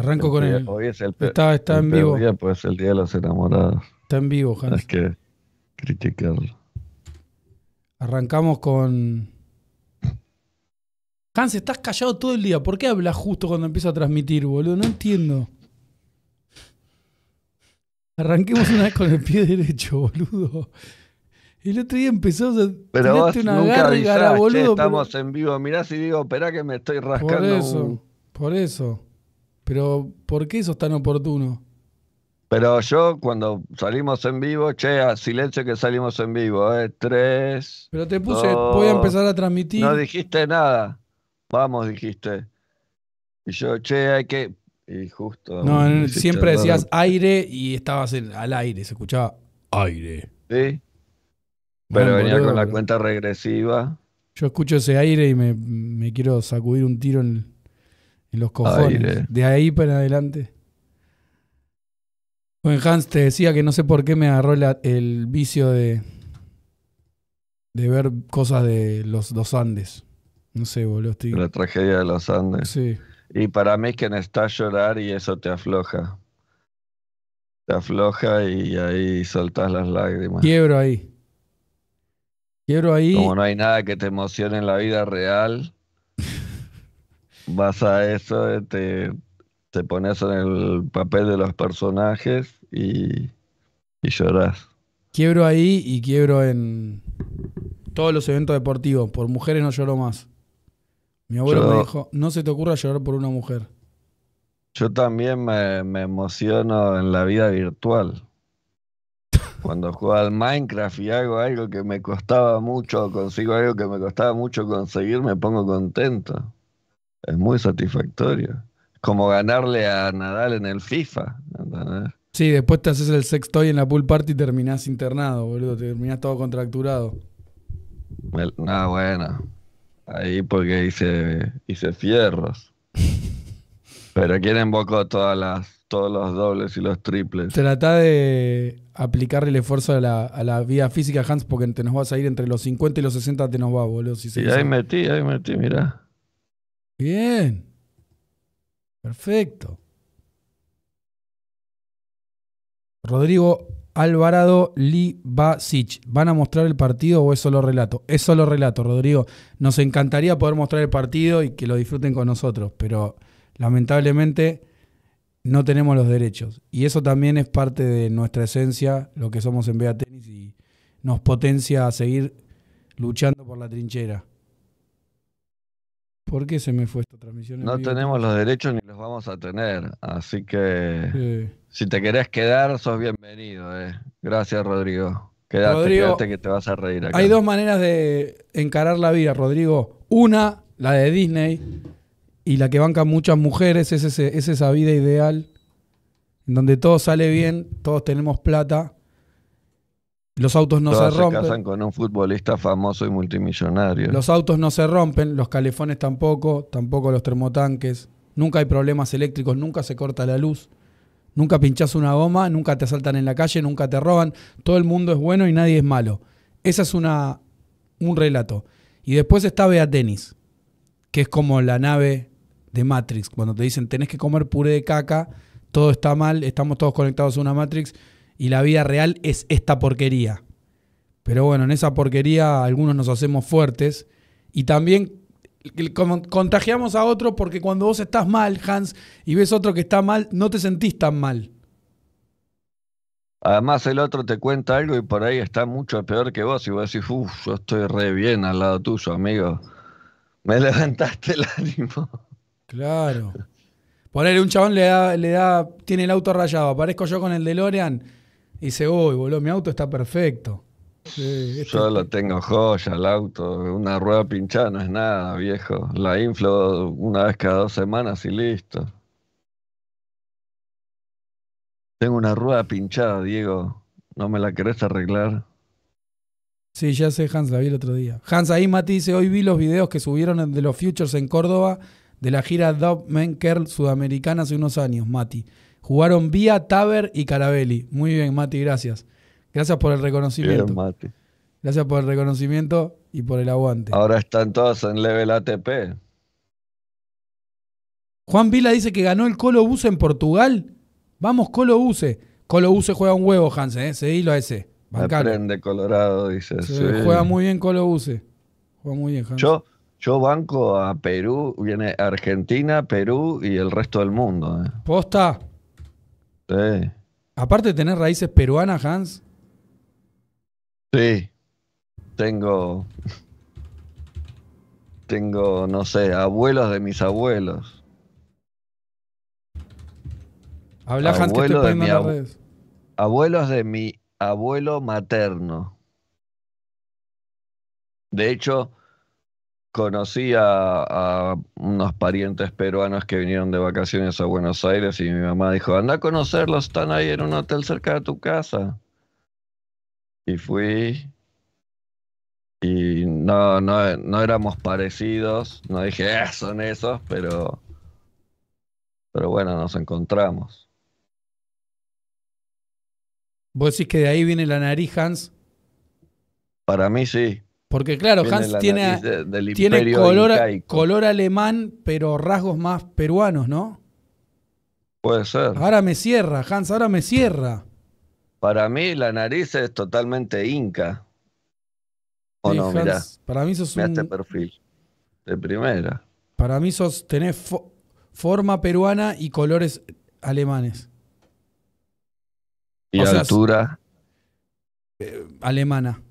Arranco con él. Hoy es el está, en vivo. pues el día de los enamorados. Está en vivo, Hans. Hay que criticarlo. Arrancamos con. Hans, estás callado todo el día. ¿Por qué hablas justo cuando empiezo a transmitir, boludo? No entiendo. Arranquemos una vez con el pie derecho, boludo. El otro día empezó a una nunca boludo. estamos en vivo. Mirá si digo, esperá que me estoy rascando. Por eso, por eso. Pero, ¿por qué eso es tan oportuno? Pero yo cuando salimos en vivo, che, a silencio que salimos en vivo, ¿eh? Tres. Pero te puse, voy a empezar a transmitir. No dijiste nada. Vamos, dijiste. Y yo, che, hay que. Y justo. No, siempre decías aire y estabas al aire, se escuchaba aire. Sí. Pero venía con la cuenta regresiva. Yo escucho ese aire y me, me quiero sacudir un tiro en en los cojones. De ahí para adelante. Bueno, Hans, te decía que no sé por qué me agarró el vicio de, de ver cosas de los dos Andes. No sé, boludo. Estoy... La tragedia de los Andes. Sí. Y para mí es que necesitas llorar y eso te afloja. Te afloja y ahí soltás las lágrimas. Quiebro ahí. Quiebro ahí. Como no hay nada que te emocione en la vida real, vas a eso, eh, te, te pones en el papel de los personajes y, y llorás. Quiebro ahí y quiebro en todos los eventos deportivos. Por mujeres no lloro más. Mi abuelo me dijo, no se te ocurra llorar por una mujer. Yo también me, me emociono en la vida virtual. Cuando juego al Minecraft y hago algo que me costaba mucho, consigo algo que me costaba mucho conseguir, me pongo contento. Es muy satisfactorio. Como ganarle a Nadal en el FIFA. Sí, después te haces el sextoy en la pool party y terminás internado, boludo. Terminás todo contracturado. Ah, bueno. Ahí porque hice, hice fierros. Pero ¿quién embocó todas las, todos los dobles y los triples? Trata de aplicarle el esfuerzo a la, a vida física, Hans, porque te nos vas a ir entre los 50 y los 60, te nos va, boludo. y ahí metí, ahí metí, mirá. Bien. Perfecto. Rodrigo Alvarado Libasic. ¿Van a mostrar el partido o es solo relato? Es solo relato, Rodrigo. Nos encantaría poder mostrar el partido y que lo disfruten con nosotros, pero lamentablemente no tenemos los derechos. Y eso también es parte de nuestra esencia, lo que somos en Vea Tenis, y nos potencia a seguir luchando por la trinchera. ¿Por qué se me fue esta transmisión? No tenemos los derechos ni los vamos a tener, así que si te querés quedar, sos bienvenido. Eh. Gracias, Rodrigo. Quedate, que te vas a reír acá. Hay dos maneras de encarar la vida, Rodrigo. Una, la de Disney, y la que bancan muchas mujeres, es, es esa vida ideal, en donde todo sale bien, todos tenemos plata, los autos no se rompen. Se casan con un futbolista famoso y multimillonario. Los autos no se rompen, los calefones tampoco, tampoco los termotanques. Nunca hay problemas eléctricos, nunca se corta la luz. Nunca pinchas una goma, nunca te asaltan en la calle, nunca te roban. Todo el mundo es bueno y nadie es malo. Ese es una, un relato. Y después está Bea Tenis, que es como la nave de Matrix. Cuando te dicen tenés que comer puré de caca, todo está mal, estamos todos conectados a una Matrix y la vida real es esta porquería. Pero bueno, en esa porquería algunos nos hacemos fuertes y también contagiamos a otro porque cuando vos estás mal, Hans, y ves otro que está mal, no te sentís tan mal. Además el otro te cuenta algo y por ahí está mucho peor que vos y vos decís, uff, yo estoy re bien al lado tuyo, amigo. Me levantaste el ánimo. Claro. Ponerle un chabón le da, le da, tiene el auto rayado, aparezco yo con el de Lorean... Y dice, uy, boludo, mi auto está perfecto. Sí, este Yo lo tengo joya, el auto, una rueda pinchada no es nada, viejo. La inflo una vez cada dos semanas y listo. Tengo una rueda pinchada, Diego. ¿No me la querés arreglar? Sí, ya sé, Hans, la vi el otro día. Hans, ahí Mati dice, hoy vi los videos que subieron de los Futures en Córdoba de la gira Dub Curl sudamericana hace unos años, Mati. Jugaron Vía, Taber y Carabelli. Muy bien, Mati, gracias. Gracias por el reconocimiento. Gracias por el reconocimiento y por el aguante. Ahora están todos en level ATP. Juan Vila dice que ganó el Colo Buse en Portugal. Vamos, Colo Buse. Colo Buse juega un huevo, Hansen, ¿eh? seguilo a ese. Aprende Colorado, dice. Juega muy bien Colo Buse. Juega muy bien, Hansen. Yo, yo banco a Perú, viene Argentina, Perú y el resto del mundo. ¿eh? Posta. Aparte de tener raíces peruanas, Hans. Sí. Tengo. Tengo, no sé, abuelos de mis abuelos. Habla, Hans, que Abuelos de mi abuelo materno. De hecho, conocí a, unos parientes peruanos que vinieron de vacaciones a Buenos Aires y mi mamá dijo, anda a conocerlos, están ahí en un hotel cerca de tu casa. Y fui y no, no, éramos parecidos, no dije, ah, son esos, pero, pero bueno, nos encontramos. ¿Vos decís que de ahí viene la nariz, Hans? Para mí sí. Porque claro, Hans tiene, color, color, alemán, pero rasgos más peruanos, ¿no? Puede ser. Ahora me cierra, Hans, ahora me cierra. Para mí la nariz es totalmente inca. ¿O no? mirá, para mí sos mirá este perfil. De primera. Para mí sos, tenés forma peruana y colores alemanes. Y altura. Eh, alemana.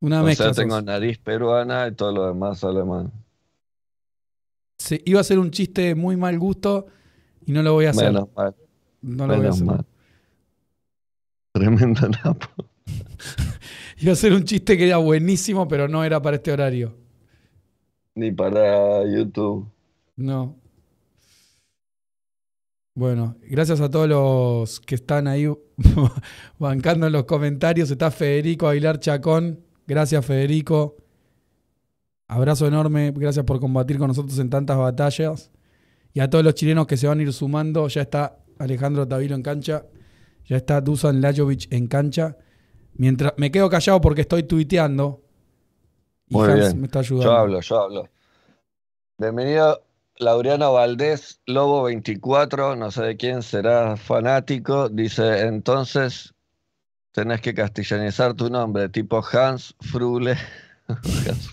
Una o Sea, tengo nariz peruana y todo lo demás alemán. Se, iba a ser un chiste muy mal gusto y no lo voy a hacer. Menos mal. No lo voy a hacer. Tremendo napo. iba a ser un chiste que era buenísimo, pero no era para este horario. Ni para YouTube. No. Bueno, gracias a todos los que están ahí bancando en los comentarios. Está Federico Aguilar Chacón. Gracias, Federico. Abrazo enorme. Gracias por combatir con nosotros en tantas batallas. Y a todos los chilenos que se van a ir sumando, ya está Alejandro Tavilo en cancha. Ya está Dusan Lajovic en cancha. Mientras me quedo callado porque estoy tuiteando. Y Muy me está ayudando. Yo hablo, yo hablo. Bienvenido Laureano Valdés, Lobo24, no sé de quién será fanático. Dice, entonces Tenés que castellanizar tu nombre, tipo Hans Frule. Hans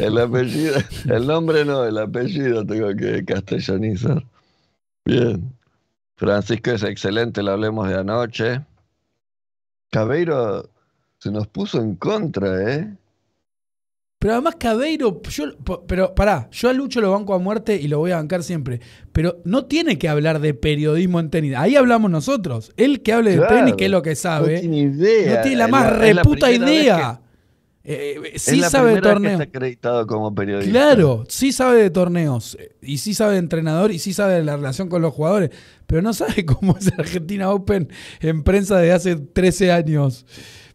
El apellido, el nombre no, el apellido tengo que castellanizar. Bien. Francisco es excelente, lo hablemos de anoche. Cabeiro se nos puso en contra, ¿eh? Pero además Cabeiro, yo, pero pará, yo a Lucho lo banco a muerte y lo voy a bancar siempre. Pero no tiene que hablar de periodismo en tenis. Ahí hablamos nosotros. Él que hable de tenis, que es lo que sabe. No tiene idea. No tiene la más reputa idea. Eh, eh, sí sabe de torneos. como Claro, sí sabe de torneos. Y sí sabe de entrenador y sí sabe de la relación con los jugadores. Pero no sabe cómo es Argentina Open en prensa desde hace 13 años.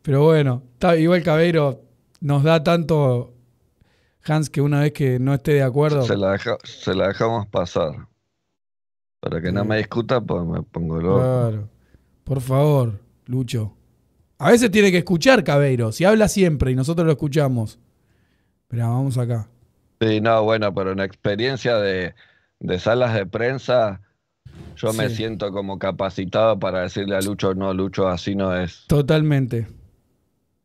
Pero bueno, igual Cabeiro nos da tanto Hans que una vez que no esté de acuerdo. Se la, dejamos pasar. Para que no me eh, discuta, pues me pongo loco. Claro. Por favor, Lucho. A veces tiene que escuchar Cabeiro. Si habla siempre y nosotros lo escuchamos. Pero vamos acá. Sí, no, bueno, pero en experiencia de, salas de prensa, yo me siento como capacitado para decirle a Lucho, no, Lucho, así no es. Totalmente.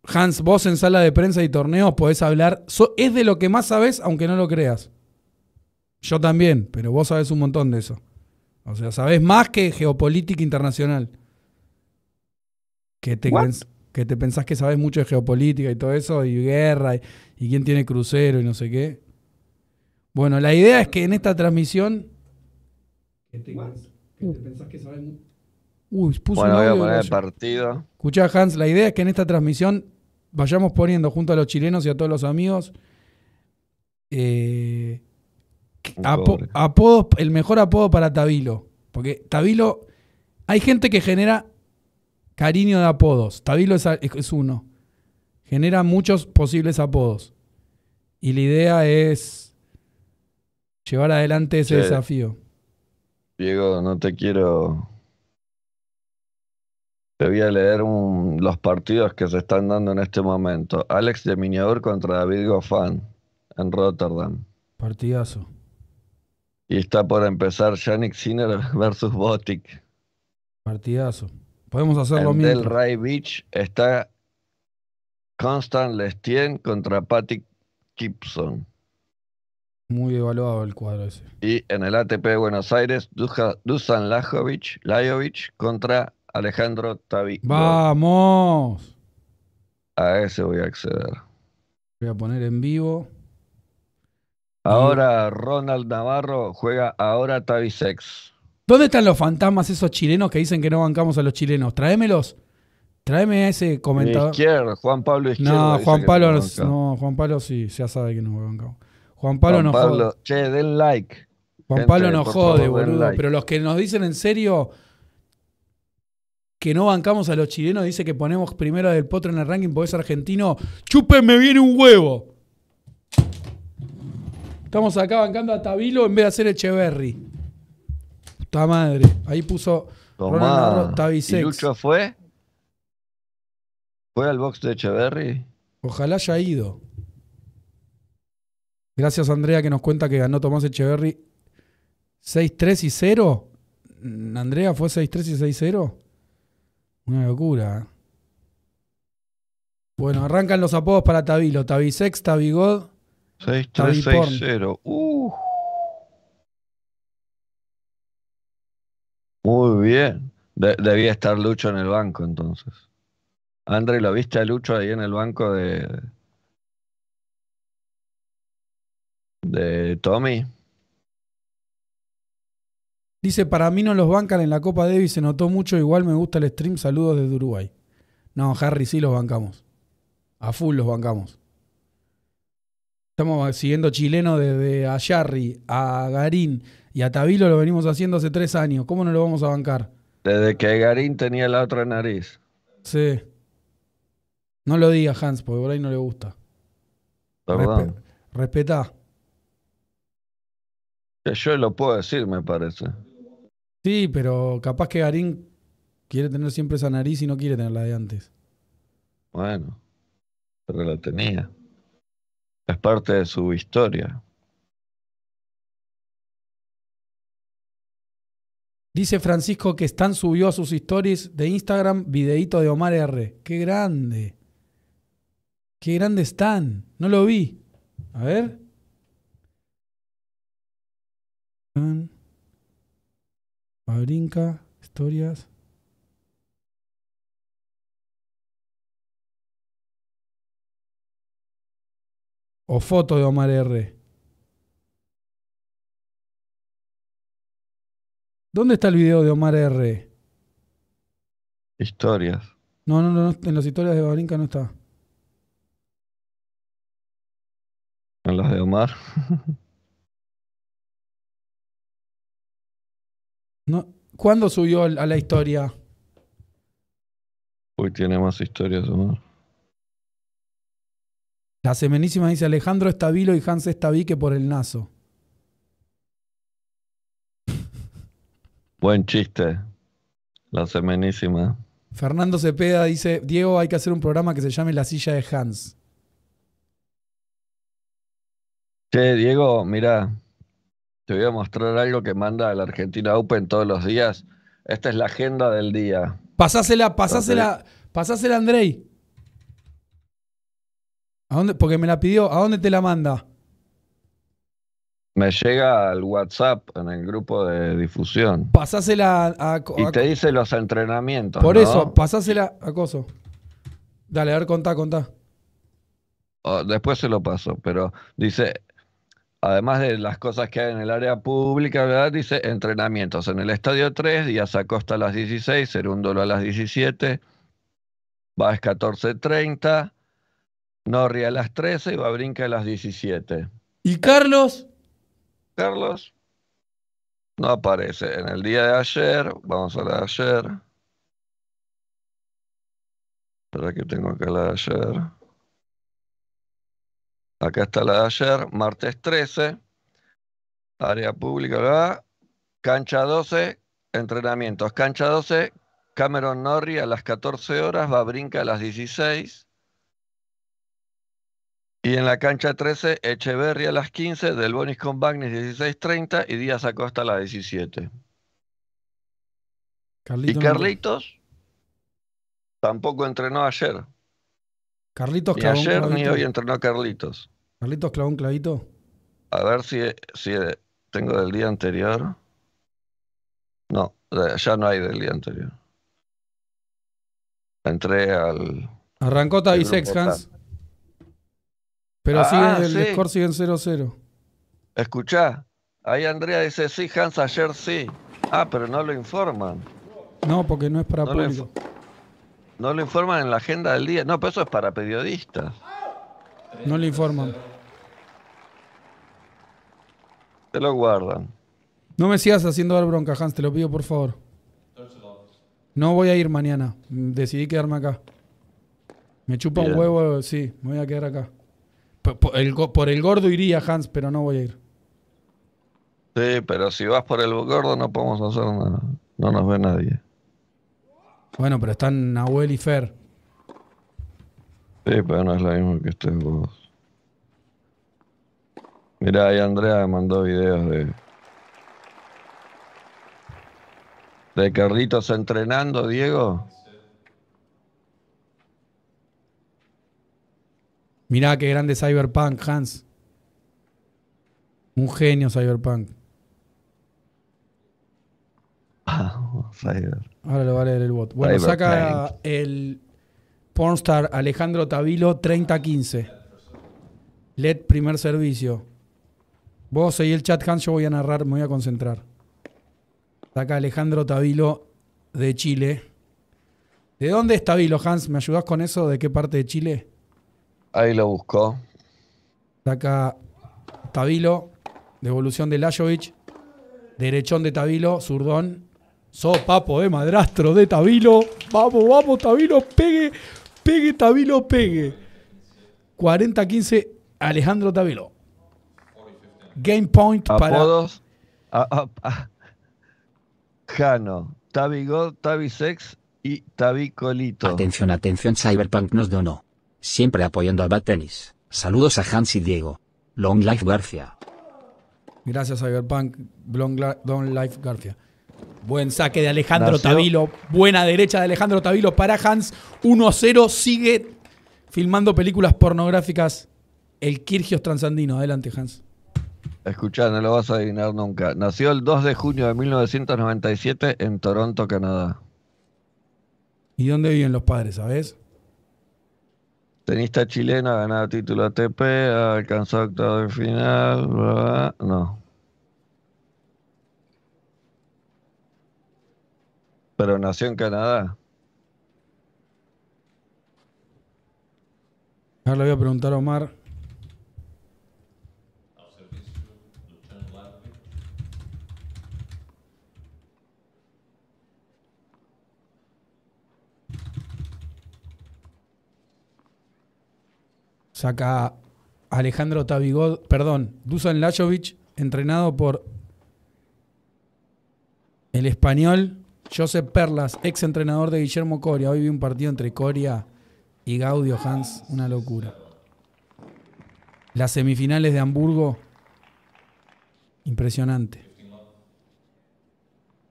Hans, vos en sala de prensa y torneos podés hablar, es de lo que más sabes, aunque no lo creas. Yo también, pero vos sabés un montón de eso. O sea, sabés más que geopolítica internacional. Que te, que te pensás que sabés mucho de geopolítica y todo eso, y guerra, y, quién tiene crucero y no sé qué. Bueno, la idea es que en esta transmisión... Que te, pensás que sabés mucho... Uy, puso un voy partido. Escuchá, Hans, la idea es que en esta transmisión vayamos poniendo junto a los chilenos y a todos los amigos eh, apodos, el mejor apodo para Tabilo. Porque Tabilo, hay gente que genera cariño de apodos. Tabilo es, uno. Genera muchos posibles apodos. Y la idea es llevar adelante ese desafío. Diego, no te quiero voy a leer los partidos que se están dando en este momento. Alex de miniador contra David Goffin en Rotterdam. Partidazo. Y está por empezar Yannick Sinner versus Botic. Partidazo. Podemos hacer lo mismo. Del Ray Beach está Constant Lestien contra Patrick Gibson. Muy evaluado el cuadro ese. Y en el ATP de Buenos Aires, Dusan Lajovic, Lajovic contra Alejandro Tavi. ¡Vamos! A ese voy a acceder. Voy a poner en vivo. Ahora Ronald Navarro juega ahora Sex. ¿Dónde están los fantasmas esos chilenos que dicen que no bancamos a los chilenos? Tráemelos. Tráeme a ese comentario. Juan Pablo Izquierdo. No, Juan Pablo, no, Juan Pablo sí, ya sabe que no bancamos. Juan Pablo Juan jode. Che, den like. Juan Pablo no jode, boludo. Pero los que nos dicen en serio, que no bancamos a los chilenos, dice que ponemos primero del potro en el ranking porque es argentino. ¡Chúpenme viene un huevo! Estamos acá bancando a Tabilo en vez de hacer Echeverry. Puta madre. Ahí puso Tomá. ¿Y Lucho fue? ¿Fue al box de Echeverry? Ojalá haya ido. Gracias Andrea que nos cuenta que ganó Tomás Echeverry 6-3 y 0. Andrea fue 6-3 y 6-0. Una locura. Bueno, arrancan los apodos para Tabilo. Tabisex, Tabigod. 6360. Uh. Muy bien. debía estar Lucho en el banco entonces. Andre, ¿lo viste a Lucho ahí en el banco de, de Tommy? Dice, para mí no los bancan en la Copa Davis, se notó mucho, igual me gusta el stream, saludos desde Uruguay. No, Harry, sí los bancamos. A full los bancamos. Estamos siguiendo chileno desde a a Garín y a Tavilo lo venimos haciendo hace tres años. ¿Cómo no lo vamos a bancar? Desde que Garín tenía la otra nariz. Sí. No lo diga Hans, porque por ahí no le gusta. Perdón. respetá. Yo lo puedo decir, me parece. Sí, pero capaz que Garín quiere tener siempre esa nariz y no quiere tener la de antes. Bueno, pero la tenía. Es parte de su historia. Dice Francisco que Stan subió a sus stories de Instagram videíto de Omar R. ¡Qué grande! ¡Qué grande Stan! No lo vi. A ver. ¿Babrinca? historias. O foto de Omar R. ¿Dónde está el video de Omar R? Historias. No, no, no, en las historias de Babrinka no está. En las de Omar. No, ¿Cuándo subió a la historia? Hoy tiene más historias, ¿no? La semenísima dice Alejandro Estabilo y Hans que por el nazo. Buen chiste. La semenísima. Fernando Cepeda dice, Diego, hay que hacer un programa que se llame La silla de Hans. Che, Diego, mira, te voy a mostrar algo que manda la Argentina Open todos los días. Esta es la agenda del día. Pasásela, pasásela, pasásela, Andrei. ¿A dónde? Porque me la pidió. ¿A dónde te la manda? Me llega al WhatsApp en el grupo de difusión. Pasásela a. y te dice los entrenamientos. Por eso, pasásela a Coso. Dale, a ver, contá, contá. después se lo paso, pero dice: además de las cosas que hay en el área pública, ¿verdad? Dice entrenamientos en el estadio 3, Díaz Acosta a las 16, Cerúndolo a las 17, Vázquez 14.30, Norri a las 13 y Babrinca a las 17. ¿Y Carlos? Carlos no aparece. En el día de ayer, vamos a la de ayer. ¿Para que tengo acá la de ayer? Acá está la de ayer, martes 13. Área pública, ¿verdad? Cancha 12, entrenamientos. Cancha 12, Cameron Norrie a las 14 horas, va a brinca a las 16. Y en la cancha 13, Echeverry a las 15, Del Bonis con Bagnis 16.30 y Díaz Acosta a las 17. y Carlitos tampoco entrenó ayer. Carlitos ayer ni hoy entrenó Carlitos. Carlitos clavó clavito. A ver si, si tengo del día anterior. No, eh, ya no hay del día anterior. Entré al. Arrancó Tabisex, Hans. Pero ah, siguen el score sigue en 0-0. Escuchá, ahí Andrea dice: Sí, Hans, ayer sí. Ah, pero no lo informan. No, porque no es para no público. no lo informan en la agenda del día. No, pero eso es para periodistas. No lo informan. Te lo guardan. No me sigas haciendo dar bronca, Hans, te lo pido por favor. No voy a ir mañana. Decidí quedarme acá. Me chupa un huevo, sí, me voy a quedar acá. Por, el, gordo iría, Hans, pero no voy a ir. Sí, pero si vas por el gordo no podemos hacer nada. No nos ve nadie. Bueno, pero están Nahuel y Fer. Sí, pero no es lo mismo que estés vos. Mira, ahí Andrea mandó videos de. De carritos entrenando, Diego. Mirá qué grande Cyberpunk, Hans. Un genio Cyberpunk. Ah, Cyber. Ahora lo va a leer el bot. Bueno, saca el Pornstar Alejandro Tavilo 3015. LED primer servicio. Vos seguís el chat, Hans, yo voy a narrar, me voy a concentrar. Saca acá Alejandro Tavilo de Chile. ¿De dónde es Tabilo Hans? ¿Me ayudás con eso? ¿De qué parte de Chile? Ahí lo busco. Saca acá Tavilo, devolución de Lajovic. Derechón de Tavilo, zurdón. So papo, de eh, madrastro de Tabilo, Vamos, vamos, Tavilo, pegue, pegue, Tabilo, pegue. 40-15, Alejandro Tavilo. Game point para. todos. Jano, Tabi God, Sex y Tabi Colito. Atención, atención, Cyberpunk nos donó. Siempre apoyando al Bad Saludos a Hans y Diego. Long Life García. Gracias, Cyberpunk. Long, Life García. Buen saque de Alejandro Tabilo. Buena derecha de Alejandro Tabilo para Hans. 1-0. Sigue filmando películas pornográficas. El Kirgios Transandino. Adelante, Hans escucha no lo vas a adivinar nunca. Nació el 2 de junio de 1997 en Toronto, Canadá. ¿Y dónde viven los padres, sabes? Tenista chilena, ganado título ATP, alcanzó octavo de final. no. Pero nació en Canadá. Ahora le voy a preguntar a Omar. saca Alejandro Tabigod, perdón, Dusan Lajovic, entrenado por el español Josep Perlas, ex entrenador de Guillermo Coria. Hoy vi un partido entre Coria y Gaudio Hans, una locura. Las semifinales de Hamburgo, impresionante.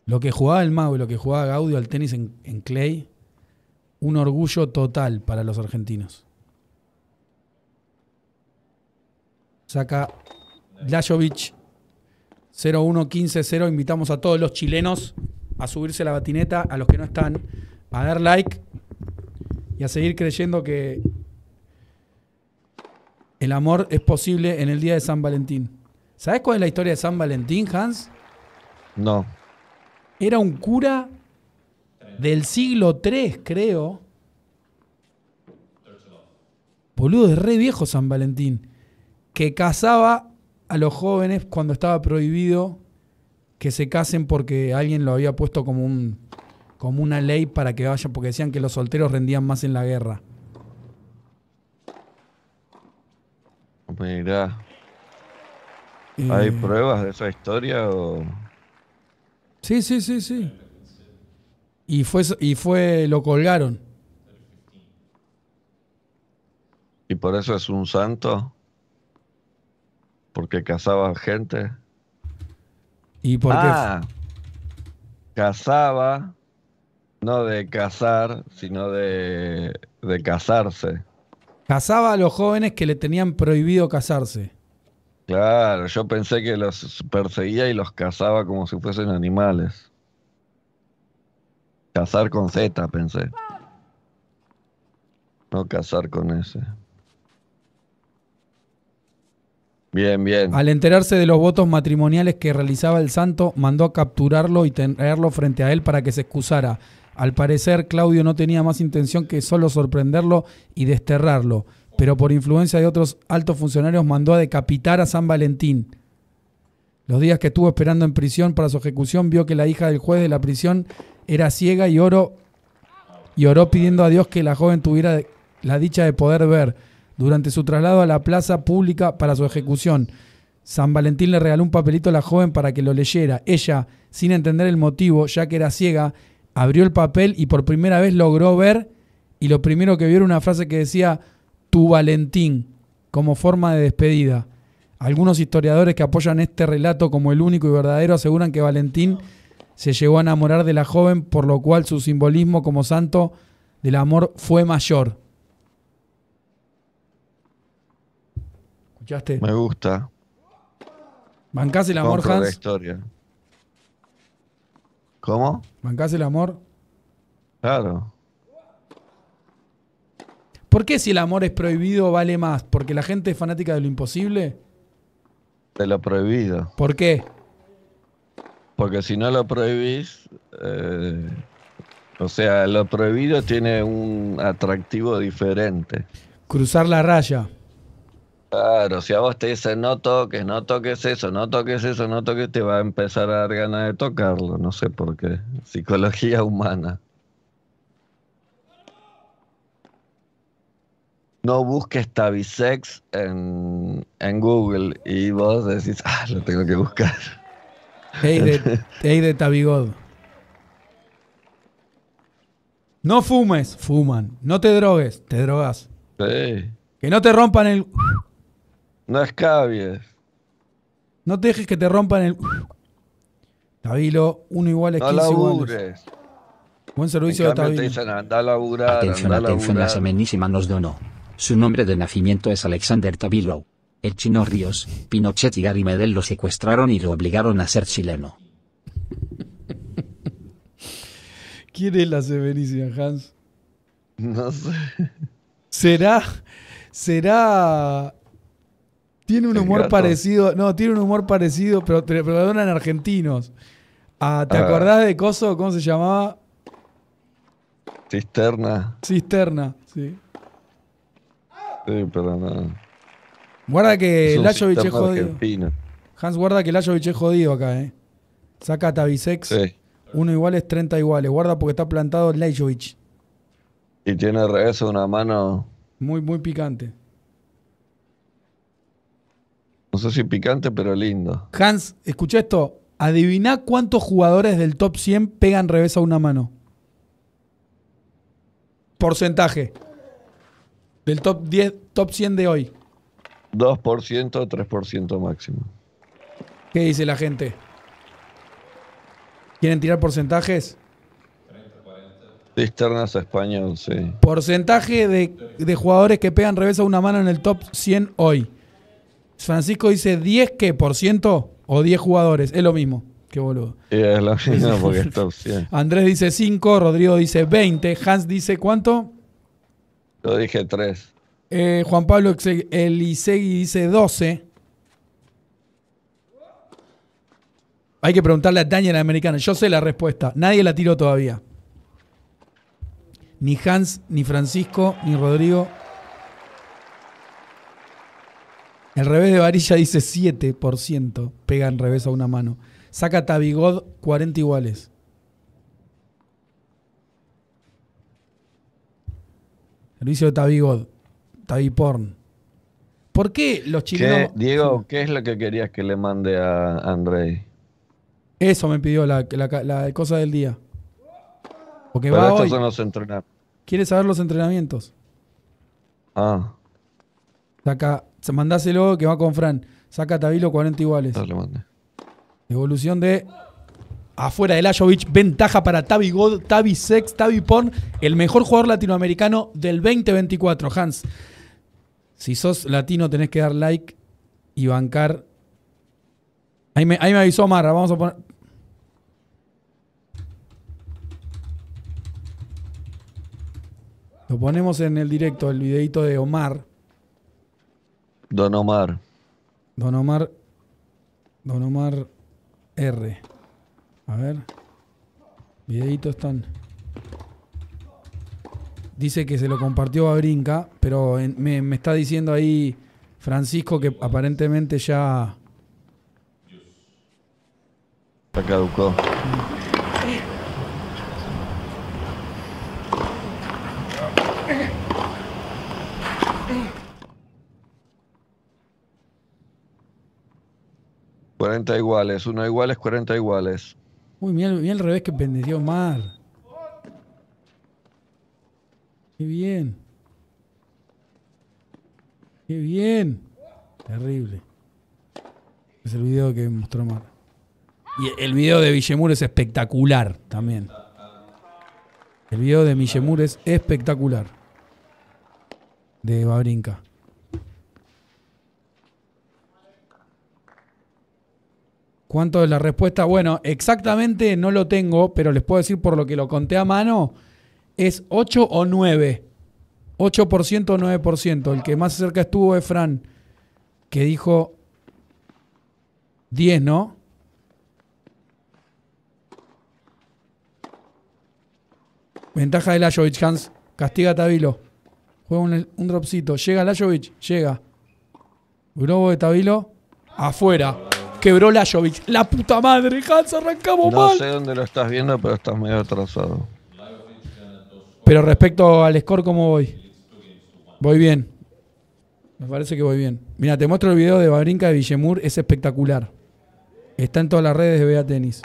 Lo que jugaba el Mago y lo que jugaba Gaudio al tenis en Clay, un orgullo total para los argentinos. saca Lajovic 01150 15 Invitamos a todos los chilenos a subirse la batineta, a los que no están, a dar like y a seguir creyendo que el amor es posible en el día de San Valentín. ¿Sabes cuál es la historia de San Valentín, Hans? No. Era un cura del siglo III, creo. Boludo, de re viejo San Valentín que casaba a los jóvenes cuando estaba prohibido que se casen porque alguien lo había puesto como un como una ley para que vayan, porque decían que los solteros rendían más en la guerra. Mira. ¿Hay eh, pruebas de esa historia? Sí, sí, sí, sí. Y fue, y fue, lo colgaron. ¿Y por eso es un santo? Porque cazaba gente. ¿Y por ah, qué? Cazaba, no de cazar, sino de, de casarse. Cazaba a los jóvenes que le tenían prohibido casarse. Claro, yo pensé que los perseguía y los cazaba como si fuesen animales. Cazar con Z, pensé. No cazar con ese. Bien, bien. Al enterarse de los votos matrimoniales que realizaba el santo, mandó a capturarlo y tenerlo frente a él para que se excusara. Al parecer, Claudio no tenía más intención que solo sorprenderlo y desterrarlo, pero por influencia de otros altos funcionarios mandó a decapitar a San Valentín. Los días que estuvo esperando en prisión para su ejecución, vio que la hija del juez de la prisión era ciega y, oro, y oró pidiendo a Dios que la joven tuviera la dicha de poder ver durante su traslado a la plaza pública para su ejecución. San Valentín le regaló un papelito a la joven para que lo leyera. Ella, sin entender el motivo, ya que era ciega, abrió el papel y por primera vez logró ver y lo primero que vio era una frase que decía Tu Valentín, como forma de despedida. Algunos historiadores que apoyan este relato como el único y verdadero aseguran que Valentín se llegó a enamorar de la joven, por lo cual su simbolismo como santo del amor fue mayor. Me gusta. ¿Bancás el amor, Hans? historia. ¿Cómo? ¿Bancás el amor? Claro. ¿Por qué si el amor es prohibido vale más? ¿Porque la gente es fanática de lo imposible? De lo prohibido. ¿Por qué? Porque si no lo prohibís, eh, o sea, lo prohibido tiene un atractivo diferente. Cruzar la raya. Claro, si a vos te dicen no toques, no toques eso, no toques eso, no toques, te va a empezar a dar ganas de tocarlo, no sé por qué. Psicología humana. No busques Tabisex en, Google y vos decís, ah, lo tengo que buscar. Hey de, Tabigod. No fumes, fuman. No te drogues, te drogas. Sí. Que no te rompan el. No escabies. No dejes que te rompan el. Tabilo, uno igual es no 15 segundos. Buen servicio de Tabilo. Dicen, anda laburar, atención, anda atención, la semenísima nos donó. Su nombre de nacimiento es Alexander Tabilo. El chino Ríos, Pinochet y Gary Medel lo secuestraron y lo obligaron a ser chileno. ¿Quién es la Severicia, Hans? No sé. ¿Será, será tiene un humor parecido, no, tiene un humor parecido, pero, te perdonan argentinos. Ah, ¿Te ah. acordás de Coso? ¿Cómo se llamaba? Cisterna. Cisterna, sí. Sí, pero Guarda que Lajovic es jodido. Hans, guarda que Lajovic es jodido acá, ¿eh? Saca Tabisex. Uno igual es 30 iguales. Guarda porque está plantado Lajovic. Y tiene eso, una mano. Muy, muy picante. No sé si picante, pero lindo. Hans, escucha esto. Adivina cuántos jugadores del top 100 pegan revés a una mano. Porcentaje. Del top 10, top 100 de hoy. 2%, 3% máximo. ¿Qué dice la gente? ¿Quieren tirar porcentajes? 30, 40. Cisternas a Español, sí. Porcentaje de, de jugadores que pegan revés a una mano en el top 100 hoy. Francisco dice 10 qué por ciento o 10 jugadores. Es lo mismo. Qué boludo. Sí, es lo mismo porque está Andrés dice 5, Rodrigo dice 20, Hans dice cuánto. Yo dije 3. Eh, Juan Pablo Elisegui dice 12. Hay que preguntarle a Daniel Americana. Yo sé la respuesta. Nadie la tiró todavía. Ni Hans, ni Francisco, ni Rodrigo, El revés de varilla dice 7%. Pega en revés a una mano. Saca Tabigod 40 iguales. Servicio de Tabigod. Tabiporn. ¿Por qué los chilenos. Diego, ¿qué es lo que querías que le mande a Andrei? Eso me pidió la, cosa del día. Porque va ¿Quieres saber los entrenamientos? Ah. Saca mandáselo que va con Fran. Saca Tabilo 40 iguales. Evolución de afuera de Ajovic. Ventaja para Tabi God, Tavi Sex, Tabi Porn. El mejor jugador latinoamericano del 2024. Hans, si sos latino tenés que dar like y bancar. Ahí me, ahí avisó Omar Vamos a poner. Lo ponemos en el directo, el videito de Omar. Don Omar. Don Omar. Don Omar R. A ver. Videitos están. Dice que se lo compartió a Brinca, pero me, está diciendo ahí Francisco que aparentemente ya. Está caducó. Mm. 40 iguales. 1 iguales, 40 iguales. Uy, mira, el revés que vendió Mar. Qué bien. Qué bien. Terrible. Es el video que mostró Mar. Y el video de Villemur es espectacular también. El video de Villemur es espectacular. De Babrinca. ¿Cuánto es la respuesta? Bueno, exactamente no lo tengo, pero les puedo decir por lo que lo conté a mano, es 8 o 9. 8% o 9%. El que más cerca estuvo es Fran, que dijo 10, ¿no? Ventaja de Lajovic, Hans. Castiga a Tabilo. Juega un, dropcito. Llega Lajovic, llega. Globo de Tabilo, afuera quebró Lajovic. La puta madre, Hans, arrancamos mal. No sé dónde lo estás viendo, pero estás medio atrasado. Pero respecto al score, ¿cómo voy? Voy bien. Me parece que voy bien. Mira, te muestro el video de Babrinca de Villemur, es espectacular. Está en todas las redes de Vea Tenis.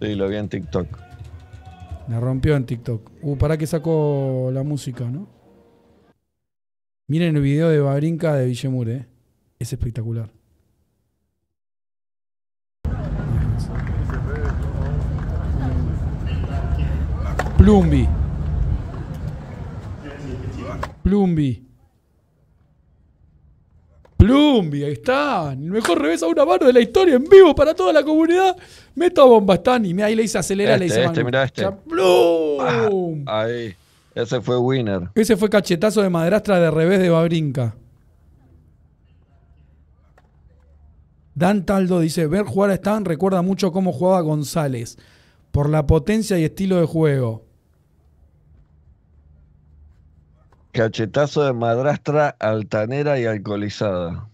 Sí, lo vi en TikTok. La rompió en TikTok. Uh, para que sacó la música, ¿no? Miren el video de Babrinca de Villemur, ¿eh? Es espectacular. Plumbi. Plumbi. Plumbi, ahí está. El mejor revés a una mano de la historia en vivo para toda la comunidad. Meto a Stan y me ahí le dice acelera, le dice Este, este, este. Ah, ahí. Ese fue winner. Ese fue cachetazo de madrastra de revés de Babrinca. Dan Taldo dice: Ver jugar a Stan recuerda mucho cómo jugaba González. Por la potencia y estilo de juego. Cachetazo de madrastra altanera y alcoholizada.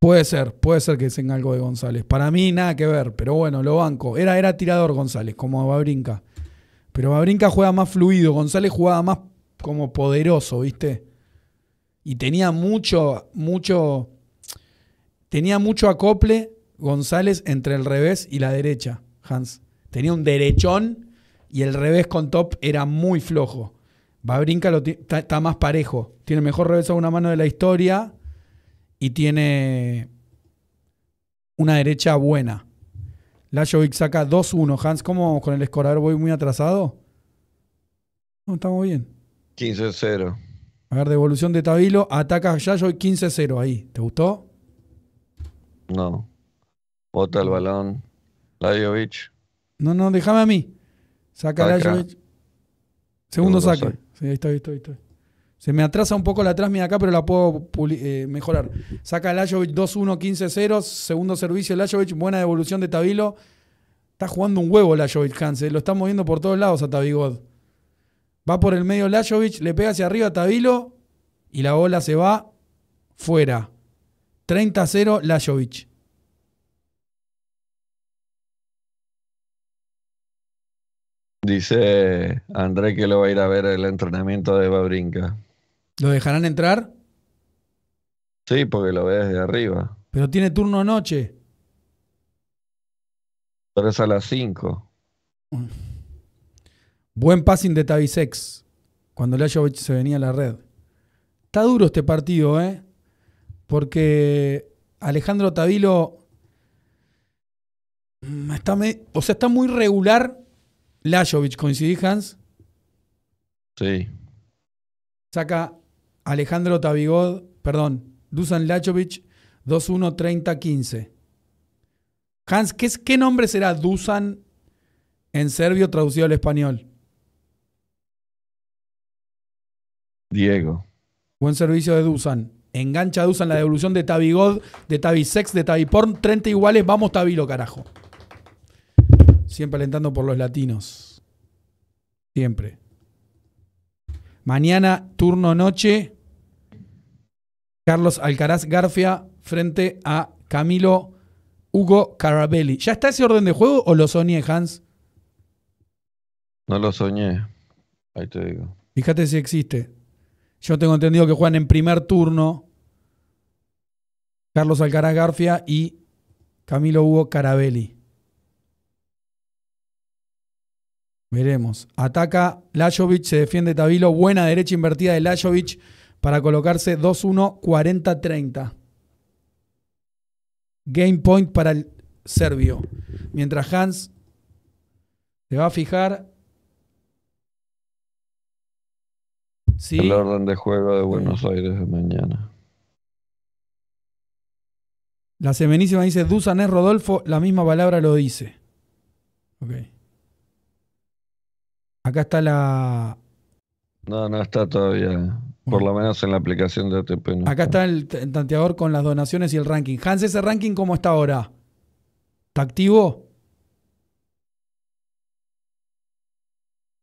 Puede ser, puede ser que dicen algo de González. Para mí nada que ver, pero bueno, lo banco. Era, era tirador González, como Babrinca. Pero Babrinca juega más fluido, González jugaba más como poderoso, ¿viste? Y tenía mucho, mucho, tenía mucho acople González entre el revés y la derecha, Hans. Tenía un derechón y el revés con top era muy flojo brinca está más parejo. Tiene mejor revés a una mano de la historia y tiene una derecha buena. Lajovic saca 2-1. Hans, ¿cómo con el escorador? ¿Voy muy atrasado? No, estamos bien. 15-0. A ver, devolución de Tabilo. Ataca Lajovic 15-0 ahí. ¿Te gustó? No. Bota el balón. Lajovic. No, no, déjame a mí. Saca Lajovic. Segundo, saco. Sí, Se me atrasa un poco la trasmi acá, pero la puedo eh, mejorar. Saca Lajovic 2-1, 15-0. Segundo servicio Lajovic. Buena devolución de Tabilo. Está jugando un huevo Lajovic, Hans. Eh, lo está moviendo por todos lados a Tabigod. Va por el medio Lajovic, le pega hacia arriba a Tabilo y la bola se va fuera. 30-0 Lajovic. Dice André que lo va a ir a ver el entrenamiento de Babrinka. ¿Lo dejarán entrar? Sí, porque lo ve desde arriba. Pero tiene turno noche. tres a las 5. Buen passing de Tavisex. Cuando Lajovic se venía a la red. Está duro este partido, ¿eh? Porque Alejandro Tavilo mm, está, o sea, está muy regular Lajovic, ¿coincidís, Hans? Sí. Saca Alejandro Tabigod, perdón, Dusan Lajovic, 2-1-30-15. Hans, ¿qué, ¿qué nombre será Dusan en serbio traducido al español? Diego. Buen servicio de Dusan. Engancha a Dusan la devolución de Tabigod, de Tabisex, de Tabiporn. 30 iguales, vamos Tabilo, carajo. Siempre alentando por los latinos. Siempre. Mañana, turno noche. Carlos Alcaraz Garfia frente a Camilo Hugo Carabelli. ¿Ya está ese orden de juego o lo soñé, Hans? No lo soñé. Ahí te digo. Fíjate si existe. Yo tengo entendido que juegan en primer turno Carlos Alcaraz Garfia y Camilo Hugo Carabelli. Veremos. Ataca Lajovic, se defiende Tabilo. Buena derecha invertida de Lajovic para colocarse 2-1, 40-30. Game point para el serbio. Mientras Hans se va a fijar. Sí. El orden de juego de Buenos Aires de mañana. La semenísima dice Dusan es Rodolfo, la misma palabra lo dice. Okay. Acá está la. No, no está todavía. Por lo menos en la aplicación de ATP. Acá está, el tanteador con las donaciones y el ranking. Hans, ¿ese ranking cómo está ahora? ¿Está activo?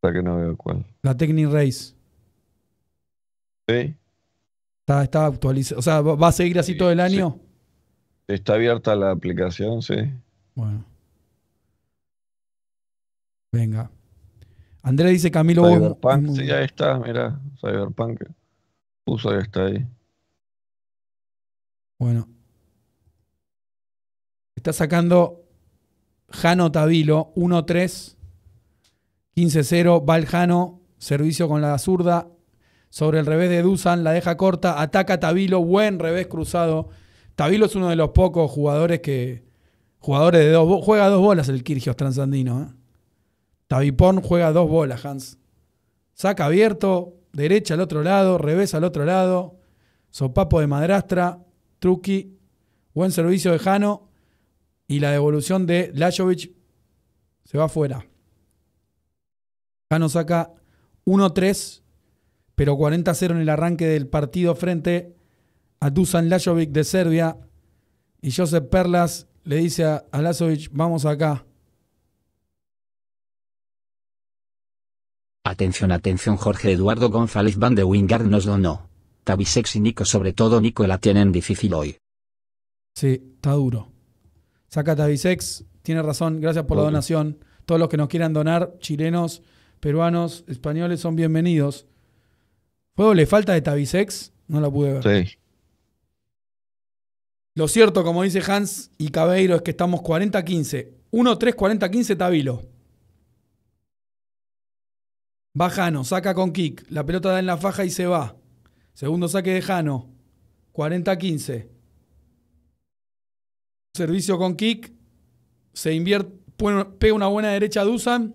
Hasta que no veo cuál. La Technic Race. Sí. Está, está O sea, ¿va a seguir así todo el año? Está abierta la aplicación, sí. Bueno. Venga. Andrés dice Camilo Cyberpunk, ya sí, está, mira, Cyberpunk. Puso ahí está ahí. Bueno. Está sacando Jano Tabilo, 1-3, 15-0, Jano, servicio con la zurda, sobre el revés de Dusan, la deja corta, ataca Tabilo, buen revés cruzado. Tabilo es uno de los pocos jugadores que. Jugadores de dos. Juega dos bolas el Kirgios transandino. ¿eh? Tavipón juega dos bolas, Hans. Saca abierto, derecha al otro lado, revés al otro lado. Sopapo de madrastra, truki buen servicio de Jano. Y la devolución de Lajovic se va afuera. Jano saca 1-3, pero 40-0 en el arranque del partido frente a Dusan Lajovic de Serbia. Y Josep Perlas le dice a, Lajovic, vamos acá. Atención, atención, Jorge Eduardo González Van de Wingard nos donó. Tabisex y Nico, sobre todo Nico, la tienen difícil hoy. Sí, está duro. Saca Tabisex, tiene razón, gracias por la donación. Todos los que nos quieran donar, chilenos, peruanos, españoles, son bienvenidos. Fue le falta de Tabisex, no la pude ver. Sí. Lo cierto, como dice Hans y Cabeiro, es que estamos 40-15. 1-3-40-15 Tabilo. Jano, saca con kick. La pelota da en la faja y se va. Segundo saque de Jano. 40-15. Servicio con kick. Se invierte, pega una buena derecha a Dusan.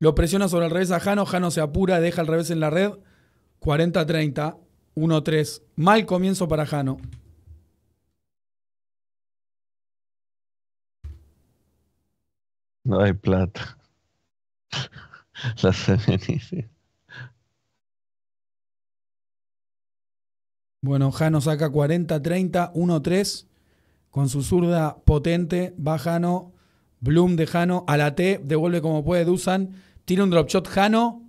Lo presiona sobre el revés a Jano. Jano se apura, y deja el revés en la red. 40-30. 1-3. Mal comienzo para Jano. No hay plata. Bueno, Jano saca 40, 30, 1, 3. Con su zurda potente, va Jano. Bloom de Jano. A la T, devuelve como puede Dusan. Tira un drop shot Jano.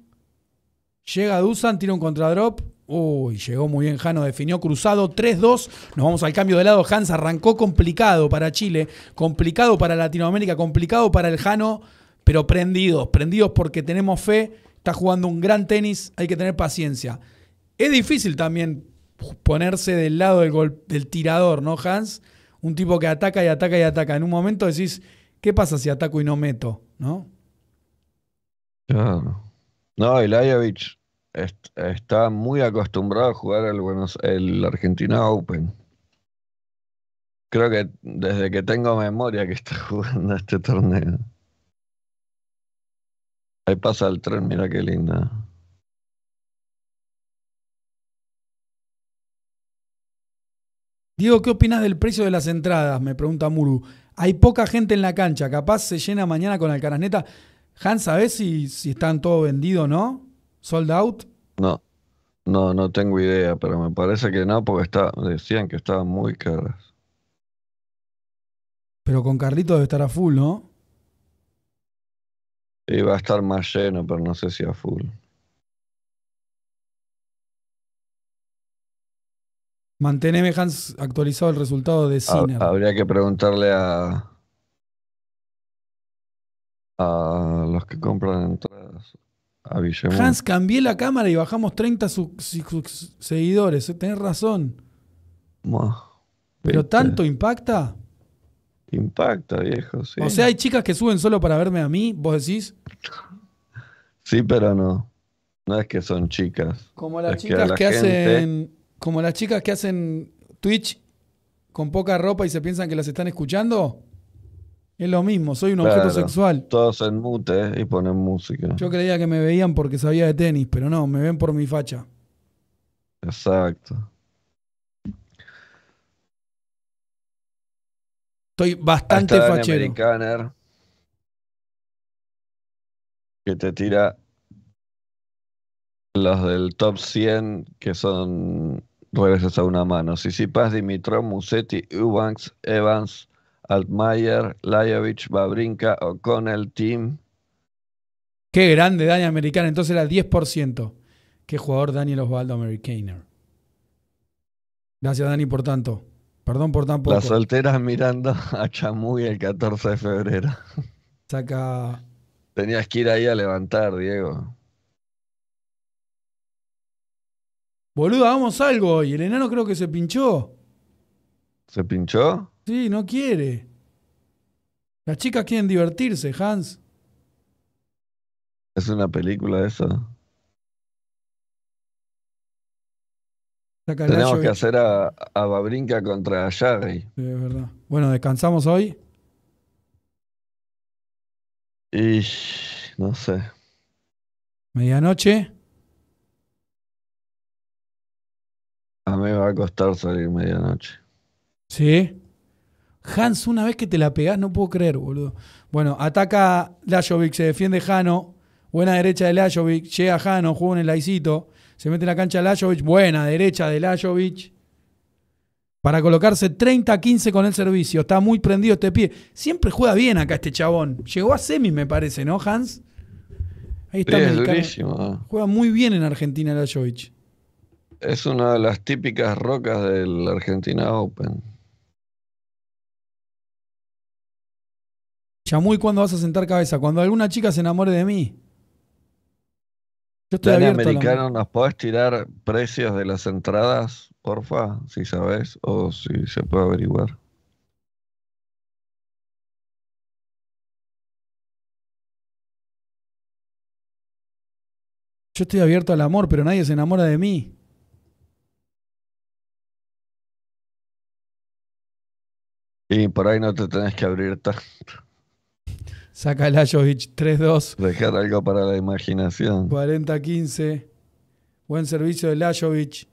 Llega Dusan, tira un contradrop. Uy, llegó muy bien Jano, definió cruzado 3-2. Nos vamos al cambio de lado. Hans arrancó complicado para Chile, complicado para Latinoamérica, complicado para el Jano pero prendidos, prendidos porque tenemos fe, está jugando un gran tenis, hay que tener paciencia. Es difícil también ponerse del lado del, del tirador, ¿no, Hans? Un tipo que ataca y ataca y ataca. En un momento decís, ¿qué pasa si ataco y no meto? ¿No? Claro. No, Ilayevich está muy acostumbrado a jugar el, Buenos el Argentina Open. Creo que desde que tengo memoria que está jugando este torneo. Ahí pasa el tren, mira qué linda. Diego, ¿qué opinas del precio de las entradas? Me pregunta Muru. Hay poca gente en la cancha, capaz se llena mañana con Alcaraz Hans, ¿sabes si, si están todo vendido o no? ¿Sold out? No, no, no tengo idea, pero me parece que no, porque está, decían que estaban muy caras. Pero con Carlito debe estar a full, ¿no? Iba a estar más lleno, pero no sé si a full. Manteneme, Hans, actualizado el resultado de Cine. Habría que preguntarle a, a los que compran entradas. A Hans, cambié la cámara y bajamos 30 sus, seguidores. Eh, tenés razón. Pero tanto impacta impacta, viejo. O sea, hay chicas que suben solo para verme a mí, vos decís. Sí, pero no. No es que son chicas. Como las chicas que, hacen. Como las chicas que hacen Twitch con poca ropa y se piensan que las están escuchando. Es lo mismo, soy un objeto sexual. Todos en mute eh, y ponen música. Yo creía que me veían porque sabía de tenis, pero no, me ven por mi facha. Exacto. Estoy bastante fachero. Americaner que te tira los del top 100 que son regresas a una mano. Paz, Dimitrov, Musetti, Ubanks, Evans, Altmaier, Lajovic, Babrinka, O'Connell, Team. Qué grande Dani Americana, entonces era 10%. Qué jugador Daniel Osvaldo Americaner. Gracias Dani por tanto. Perdón por tan Las solteras mirando a Chamuy el 14 de febrero. Saca. Tenías que ir ahí a levantar, Diego. Boludo, hagamos algo hoy. El enano creo que se pinchó. ¿Se pinchó? Sí, no quiere. Las chicas quieren divertirse, Hans. Es una película eso. Tenemos que hacer a, Babrinka contra a verdad. Bueno, ¿descansamos hoy? Y no sé. ¿Medianoche? A mí me va a costar salir medianoche. ¿Sí? Hans, una vez que te la pegas, no puedo creer, boludo. Bueno, ataca Lajovic, se defiende Jano. Buena derecha de Lajovic, llega Jano, juega en el laicito. Se mete en la cancha Lajovic, buena derecha de Lajovic. Para colocarse 30-15 con el servicio. Está muy prendido este pie. Siempre juega bien acá este chabón. Llegó a semi, me parece, ¿no, Hans? Ahí está. Juega muy bien en Argentina Lajovic. Es una de las típicas rocas del Argentina Open. Chamuy, ¿cuándo vas a sentar cabeza? Cuando alguna chica se enamore de mí. Yo estoy Americano, ¿nos podés tirar precios de las entradas, porfa? Si sabes o si se puede averiguar. Yo estoy abierto al amor, pero nadie se enamora de mí. Y por ahí no te tenés que abrir tanto. Saca el 3-2. Dejar algo para la imaginación. 40-15. Buen servicio de Lajovic.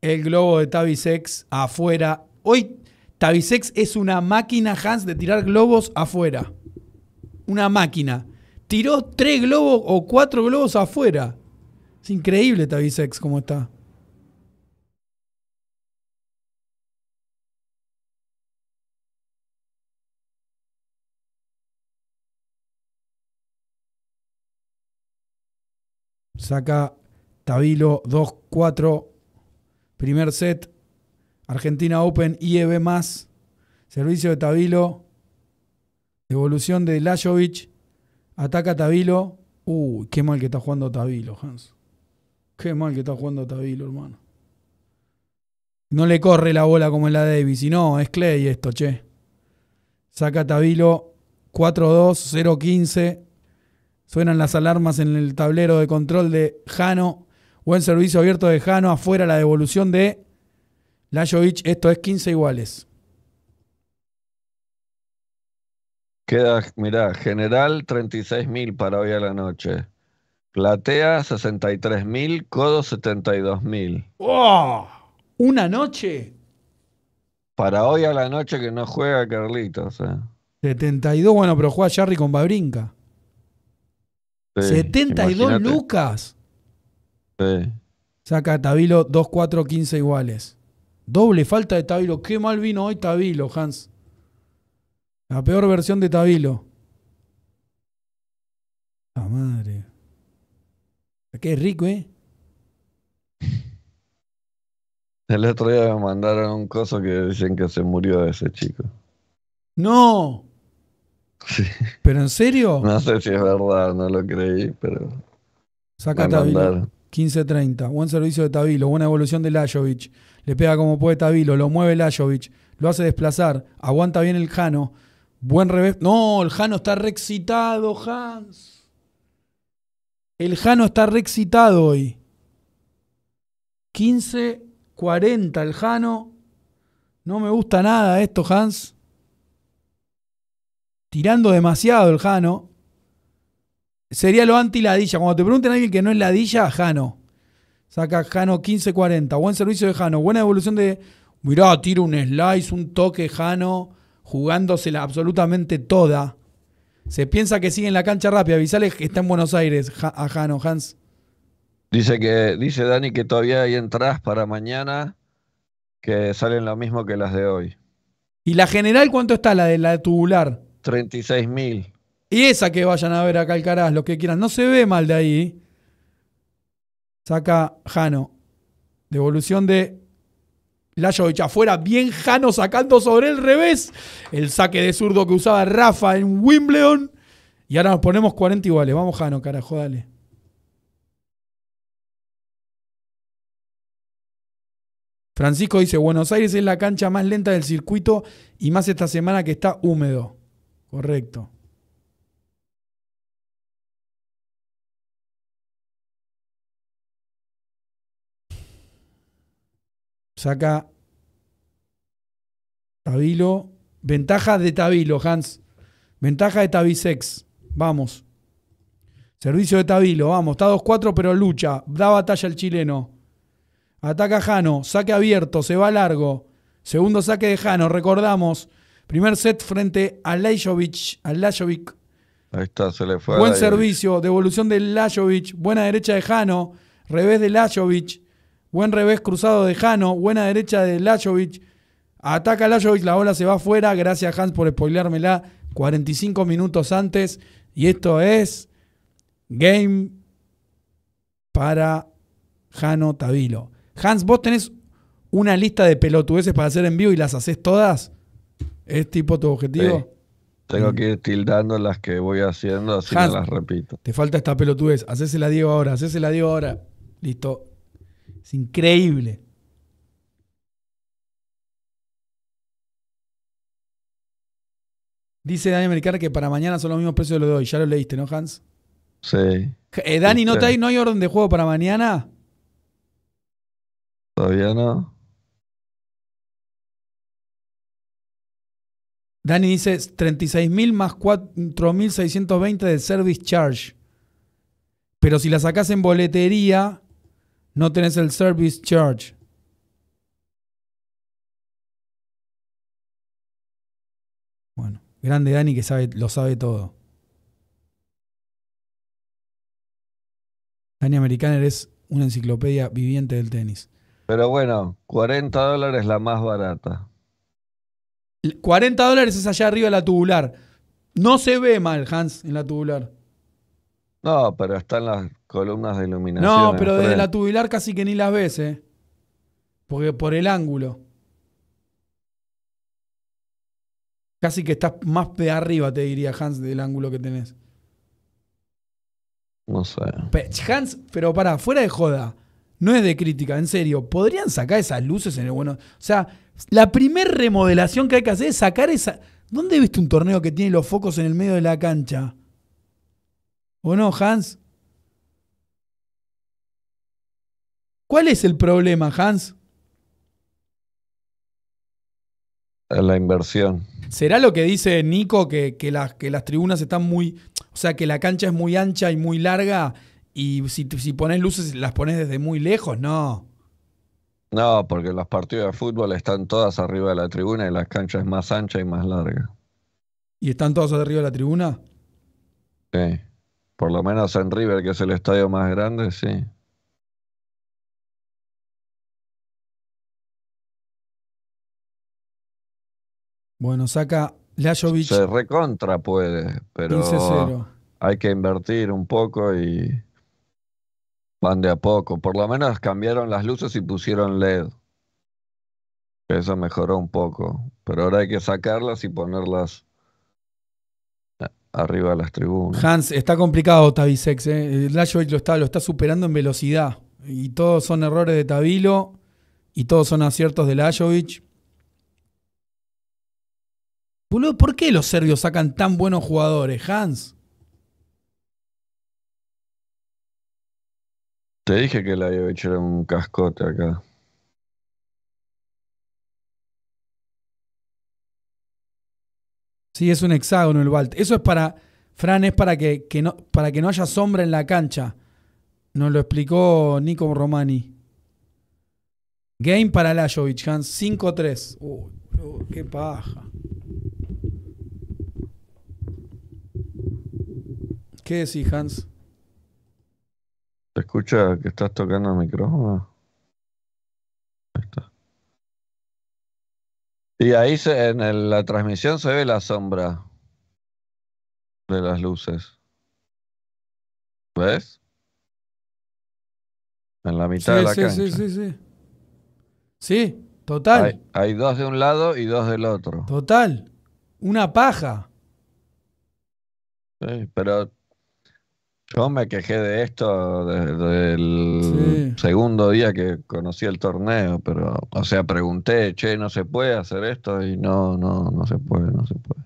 El globo de Tavisex afuera. Hoy Tavisex es una máquina, Hans, de tirar globos afuera. Una máquina. Tiró tres globos o cuatro globos afuera. Es increíble Tavisex cómo está. saca Tabilo 2-4, primer set, Argentina Open, IEB más, servicio de Tabilo, devolución de Lajovic, ataca Tabilo, uy, qué mal que está jugando Tabilo, Hans, qué mal que está jugando Tabilo, hermano. No le corre la bola como en la Davis, sino es Clay esto, che. Saca Tabilo 4-2, 0-15. Suenan las alarmas en el tablero de control de Jano. Buen servicio abierto de Jano. Afuera la devolución de Lajovic. Esto es 15 iguales. Queda, mirá, general 36.000 para hoy a la noche. Platea 63.000, codo 72.000. Wow, ¿Una noche? Para hoy a la noche que no juega Carlitos. Eh. y 72, bueno, pero juega Charlie con Babrinca. 72 lucas. Saca Tabilo 2, 4, 15 iguales. Doble falta de Tabilo. Qué mal vino hoy Tabilo, Hans. La peor versión de Tabilo. La madre. Qué rico, ¿eh? El otro día me mandaron un coso que dicen que se murió ese chico. No. ¿Pero en serio? No sé si es verdad, no lo creí, pero. Saca Tabilo. 15-30. Buen servicio de Tabilo. Buena evolución de Lajovic. Le pega como puede Tabilo. Lo mueve Lajovic. Lo hace desplazar. Aguanta bien el Jano. Buen revés. No, el Jano está re excitado, Hans. El Jano está re excitado hoy. 15-40 el Jano. No me gusta nada esto, Hans tirando demasiado el Jano. Sería lo anti-ladilla. Cuando te pregunten a alguien que no es ladilla, Jano. Saca Jano 1540. Buen servicio de Jano. Buena evolución de. Mirá, tira un slice, un toque Jano, jugándosela absolutamente toda. Se piensa que sigue en la cancha rápida. Avisales que está en Buenos Aires a Jano, Hans. Dice que, dice Dani que todavía hay entradas para mañana que salen lo mismo que las de hoy. ¿Y la general cuánto está la de la tubular? 36.000. mil. Y esa que vayan a ver acá al Caras, lo que quieran. No se ve mal de ahí. Saca Jano. Devolución de Lajovic afuera, bien Jano sacando sobre el revés el saque de zurdo que usaba Rafa en Wimbledon. Y ahora nos ponemos 40 iguales. Vamos, Jano, carajo, dale. Francisco dice, Buenos Aires es la cancha más lenta del circuito y más esta semana que está húmedo. Correcto. Saca Tabilo. Ventaja de Tabilo, Hans. Ventaja de Tabisex. Vamos. Servicio de Tabilo, vamos. Está 2-4, pero lucha. Da batalla el chileno. Ataca Jano. Saque abierto. Se va largo. Segundo saque de Jano. Recordamos. Primer set frente a Lajovic. A Lajovic. Ahí está, se le fue. Buen servicio, devolución de Lajovic, buena derecha de Jano, revés de Lajovic, buen revés cruzado de Jano, buena derecha de Lajovic. Ataca Lajovic, la bola se va afuera. Gracias Hans por spoileármela 45 minutos antes. Y esto es game para Jano Tavilo. Hans, vos tenés una lista de pelotudeces para hacer en vivo y las haces todas. ¿Es tipo tu objetivo? Tengo mm. que ir tildando las que voy haciendo, así las repito. Te falta esta pelotudez. la Diego ahora, la Diego ahora. Listo. Es increíble. Dice Dani americano que para mañana son los mismos precios de los de hoy. Ya lo leíste, ¿no, Hans? Sí. Eh, Dani, ¿no, te hay, ¿no hay orden de juego para mañana? Todavía no. Dani dice 36.000 más 4.620 de service charge. Pero si la sacás en boletería, no tenés el service charge. Bueno, grande Dani que sabe, lo sabe todo. Dani Americaner eres una enciclopedia viviente del tenis. Pero bueno, 40 dólares la más barata. 40 dólares es allá arriba de la tubular. No se ve mal Hans en la tubular. No, pero están las columnas de iluminación. No, pero desde la tubular casi que ni las ves, ¿eh? Porque por el ángulo. Casi que estás más de arriba, te diría Hans, del ángulo que tenés. No sé. Hans, pero para, fuera de joda. No es de crítica, en serio. ¿Podrían sacar esas luces en el bueno? O sea, la primera remodelación que hay que hacer es sacar esa. ¿Dónde viste un torneo que tiene los focos en el medio de la cancha? ¿O no, Hans? ¿Cuál es el problema, Hans? La inversión. ¿Será lo que dice Nico que, las, que las tribunas están muy. O sea, que la cancha es muy ancha y muy larga y si, si pones luces, las pones desde muy lejos, no. No, porque los partidos de fútbol están todas arriba de la tribuna y las canchas es más anchas y más larga. ¿Y están todas arriba de la tribuna? Sí. Por lo menos en River, que es el estadio más grande, sí. Bueno, saca Lajovic. Se recontra puede, pero hay que invertir un poco y Van de a poco. Por lo menos cambiaron las luces y pusieron LED. Eso mejoró un poco. Pero ahora hay que sacarlas y ponerlas arriba de las tribunas. Hans, está complicado Tavisex. ¿eh? lo está, lo está superando en velocidad. Y todos son errores de Tabilo. Y todos son aciertos de Lajovic. ¿Por qué los serbios sacan tan buenos jugadores, Hans? Te dije que el había era un cascote acá. Sí, es un hexágono el Valt. Eso es para, Fran, es para que, no, haya sombra en la cancha. Nos lo explicó Nico Romani. Game para Lajovic, Hans. 5-3. Uy, qué paja. ¿Qué decís, Hans? Te escucha que estás tocando el micrófono. Ahí está. Y ahí se, en la transmisión se ve la sombra de las luces. ¿Ves? En la mitad de la sí, cancha. Sí, sí, sí. Sí, total. hay, dos de un lado y dos del otro. Total. Una paja. Sí, pero yo me quejé de esto desde el segundo día que conocí el torneo, pero, o sea, pregunté, che, ¿no se puede hacer esto? Y no, no, no se puede, no se puede.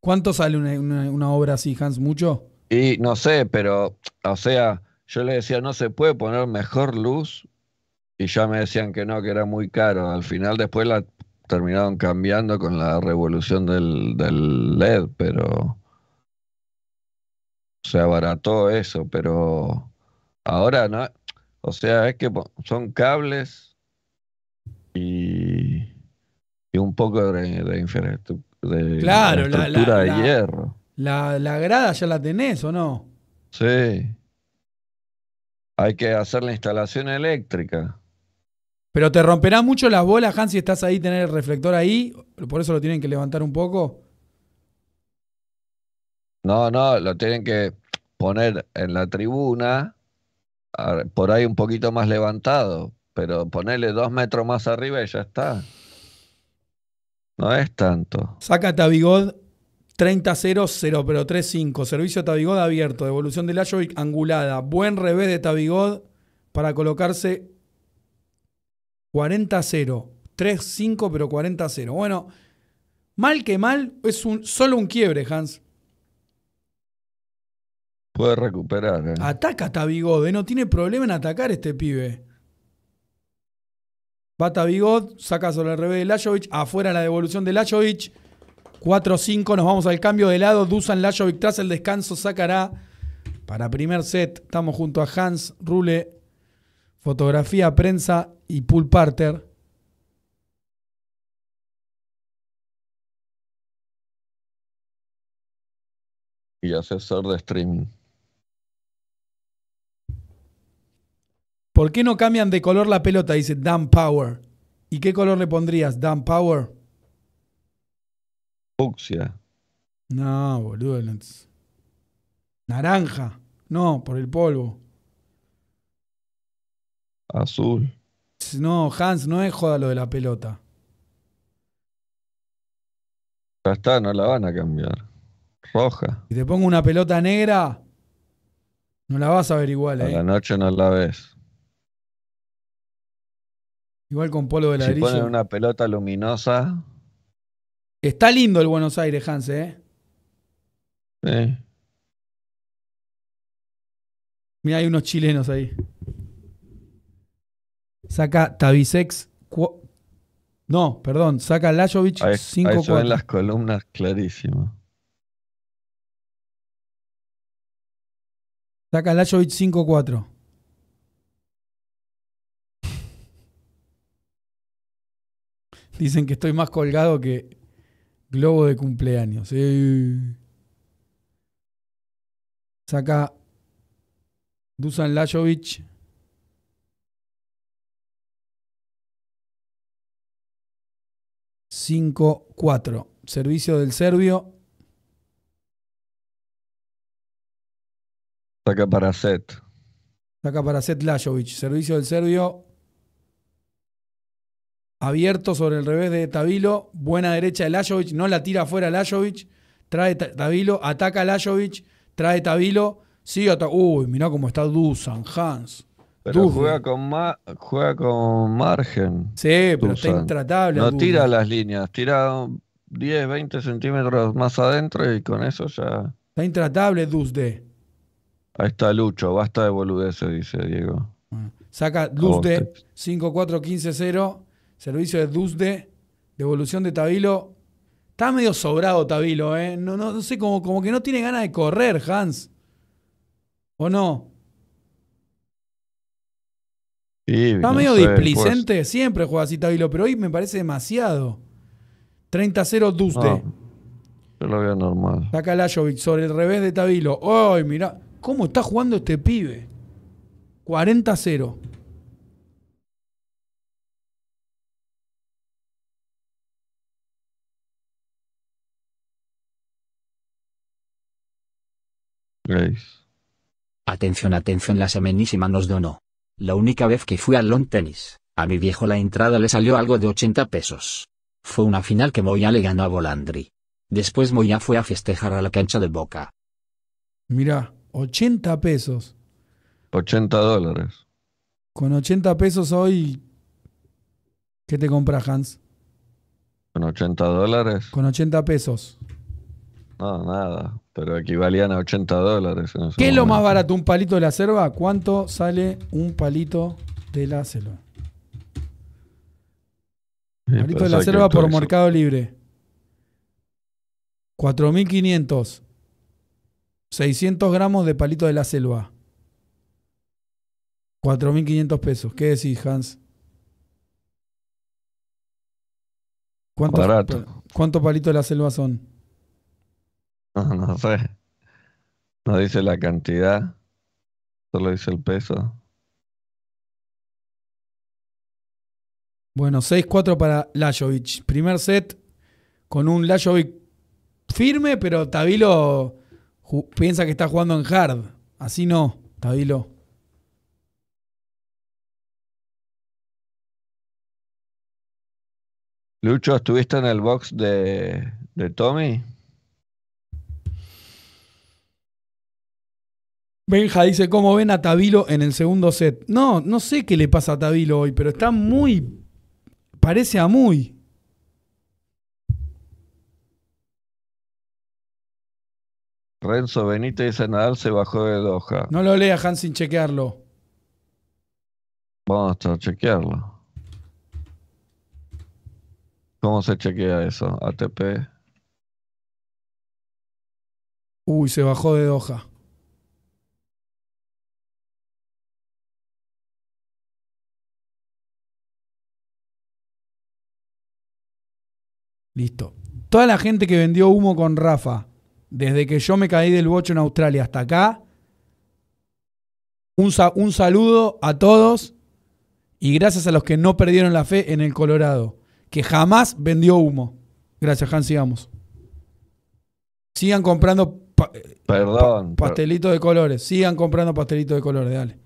¿Cuánto sale una, obra así, Hans? ¿Mucho? Y no sé, pero, o sea, yo le decía, no se puede poner mejor luz, y ya me decían que no, que era muy caro. Al final, después la terminaron cambiando con la revolución del, del LED, pero se abarató eso, pero ahora no. O sea, es que son cables y, y un poco de, infraestructura. De claro, hierro. La, la, grada ya la tenés, ¿o no? Sí. Hay que hacer la instalación eléctrica. Pero te romperá mucho las bolas, Hans, si estás ahí, tener el reflector ahí. Por eso lo tienen que levantar un poco. No, no, lo tienen que poner en la tribuna, por ahí un poquito más levantado, pero ponerle dos metros más arriba y ya está. No es tanto. Saca Tabigod 30-0, pero 3-5. Servicio Tabigod abierto. Devolución de Lajovic angulada. Buen revés de Tabigod para colocarse 40-0. 3-5, pero 40-0. Bueno, mal que mal, es un, solo un quiebre, Hans. Puede recuperar. ¿eh? Ataca Tabigod, no tiene problema en atacar este pibe. Va Tabigod, saca sobre el revés de Lajovic, afuera la devolución de Lajovic. 4-5, nos vamos al cambio de lado. Dusan Lajovic tras el descanso sacará para primer set. Estamos junto a Hans Rule, fotografía, prensa y pool parter. Y asesor de streaming. ¿Por qué no cambian de color la pelota? Dice Dan Power. ¿Y qué color le pondrías, Dan Power? Fucsia. No, boludo. Naranja. No, por el polvo. Azul. No, Hans, no es joda lo de la pelota. Ya está, no la van a cambiar. Roja. Si te pongo una pelota negra, no la vas a ver igual. A la eh. noche no la ves. Igual con Polo de ladrillo. Si ponen una pelota luminosa. Está lindo el Buenos Aires, Hans, ¿eh? Sí. Mira, hay unos chilenos ahí. Saca Tabisex. No, perdón, saca Lajovic 5 4 las columnas clarísimas. Saca Lajovic 5-4. Dicen que estoy más colgado que globo de cumpleaños. ¿eh? Saca Dusan Lajovic. 5-4. Servicio del serbio. Saca para Set. Saca para Set Lajovic. Servicio del serbio abierto sobre el revés de Tabilo, buena derecha de Lajovic, no la tira afuera Lajovic, trae Tabilo, ataca Lajovic, trae Tabilo, sigue atacando. Uy, mirá cómo está Dusan, Hans. Pero juega con, juega con margen. Sí, pero está intratable. No tira las líneas, tira 10, 20 centímetros más adentro y con eso ya. Está intratable Dusde. Ahí está Lucho, basta de boludeces, dice Diego. Ah. Saca Dusde 5-4-15-0 servicio de DUSDE, devolución de Tabilo. Está medio sobrado Tabilo, ¿eh? No, no, sé, como, que no tiene ganas de correr, Hans. ¿O no? Está medio pues. displicente, siempre juega así Tabilo, pero hoy me parece demasiado. 30-0 Dusde. yo lo veo normal. Saca sobre el revés de Tabilo. ¡Ay, mira ¿Cómo está jugando este pibe? 40-0. Atención, atención, la semenísima nos donó. La única vez que fui al long tenis, a mi viejo la entrada le salió algo de 80 pesos. Fue una final que Moya le ganó a Volandri. Después Moya fue a festejar a la cancha de Boca. Mira, 80 pesos. 80 dólares. Con 80 pesos hoy, ¿qué te compras, Hans? Con 80 dólares. Con 80 pesos. No, nada. Pero equivalían a 80 dólares. ¿Qué es lo más barato? ¿Un palito de la selva? ¿Cuánto sale un palito de la selva? palito de la selva por Mercado Libre. 4.500. 600 gramos de palito de la selva. 4.500 pesos. ¿Qué decís, Hans? Barato ¿Cuántos palitos de la selva son? No, no sé. No dice la cantidad, solo dice el peso. Bueno, 6-4 para Lajovic. Primer set con un Lajovic firme, pero Tabilo piensa que está jugando en hard. Así no, Tabilo. Lucho, ¿estuviste en el box de, de Tommy? Benja dice, ¿cómo ven a Tabilo en el segundo set? No, no sé qué le pasa a Tabilo hoy, pero está muy... Parece a muy. Renzo Benítez dice, Nadal se bajó de Doha. No lo lea, Hans, sin chequearlo. Vamos a chequearlo. ¿Cómo se chequea eso? ATP. Uy, se bajó de Doha. Listo. Toda la gente que vendió humo con Rafa, desde que yo me caí del bocho en Australia hasta acá, un, un saludo a todos y gracias a los que no perdieron la fe en el Colorado, que jamás vendió humo. Gracias, Hans sigamos. Sigan comprando eh, Perdón, pastelitos de colores, sigan comprando pastelitos de colores, dale.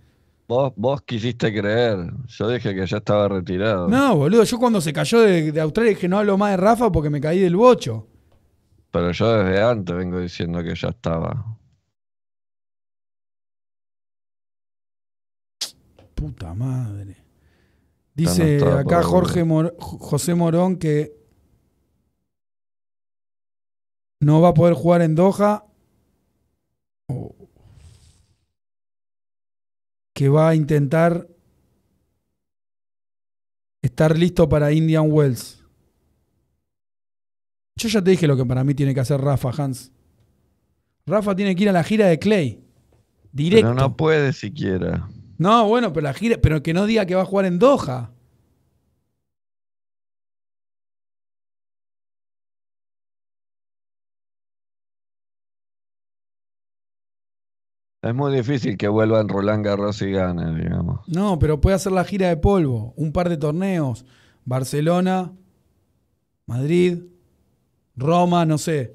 Vos, quisiste creer. Yo dije que ya estaba retirado. No, boludo, yo cuando se cayó de, Australia dije no hablo más de Rafa porque me caí del bocho. Pero yo desde antes vengo diciendo que ya estaba. Puta madre. Dice acá Jorge José Morón que no va a poder jugar en Doha. Oh que va a intentar estar listo para Indian Wells. Yo ya te dije lo que para mí tiene que hacer Rafa Hans. Rafa tiene que ir a la gira de Clay. Directo. Pero no puede siquiera. No, bueno, pero la gira, pero que no diga que va a jugar en Doha. Es muy difícil que vuelvan Roland Garros y gane, digamos. No, pero puede hacer la gira de polvo, un par de torneos. Barcelona, Madrid, Roma, no sé,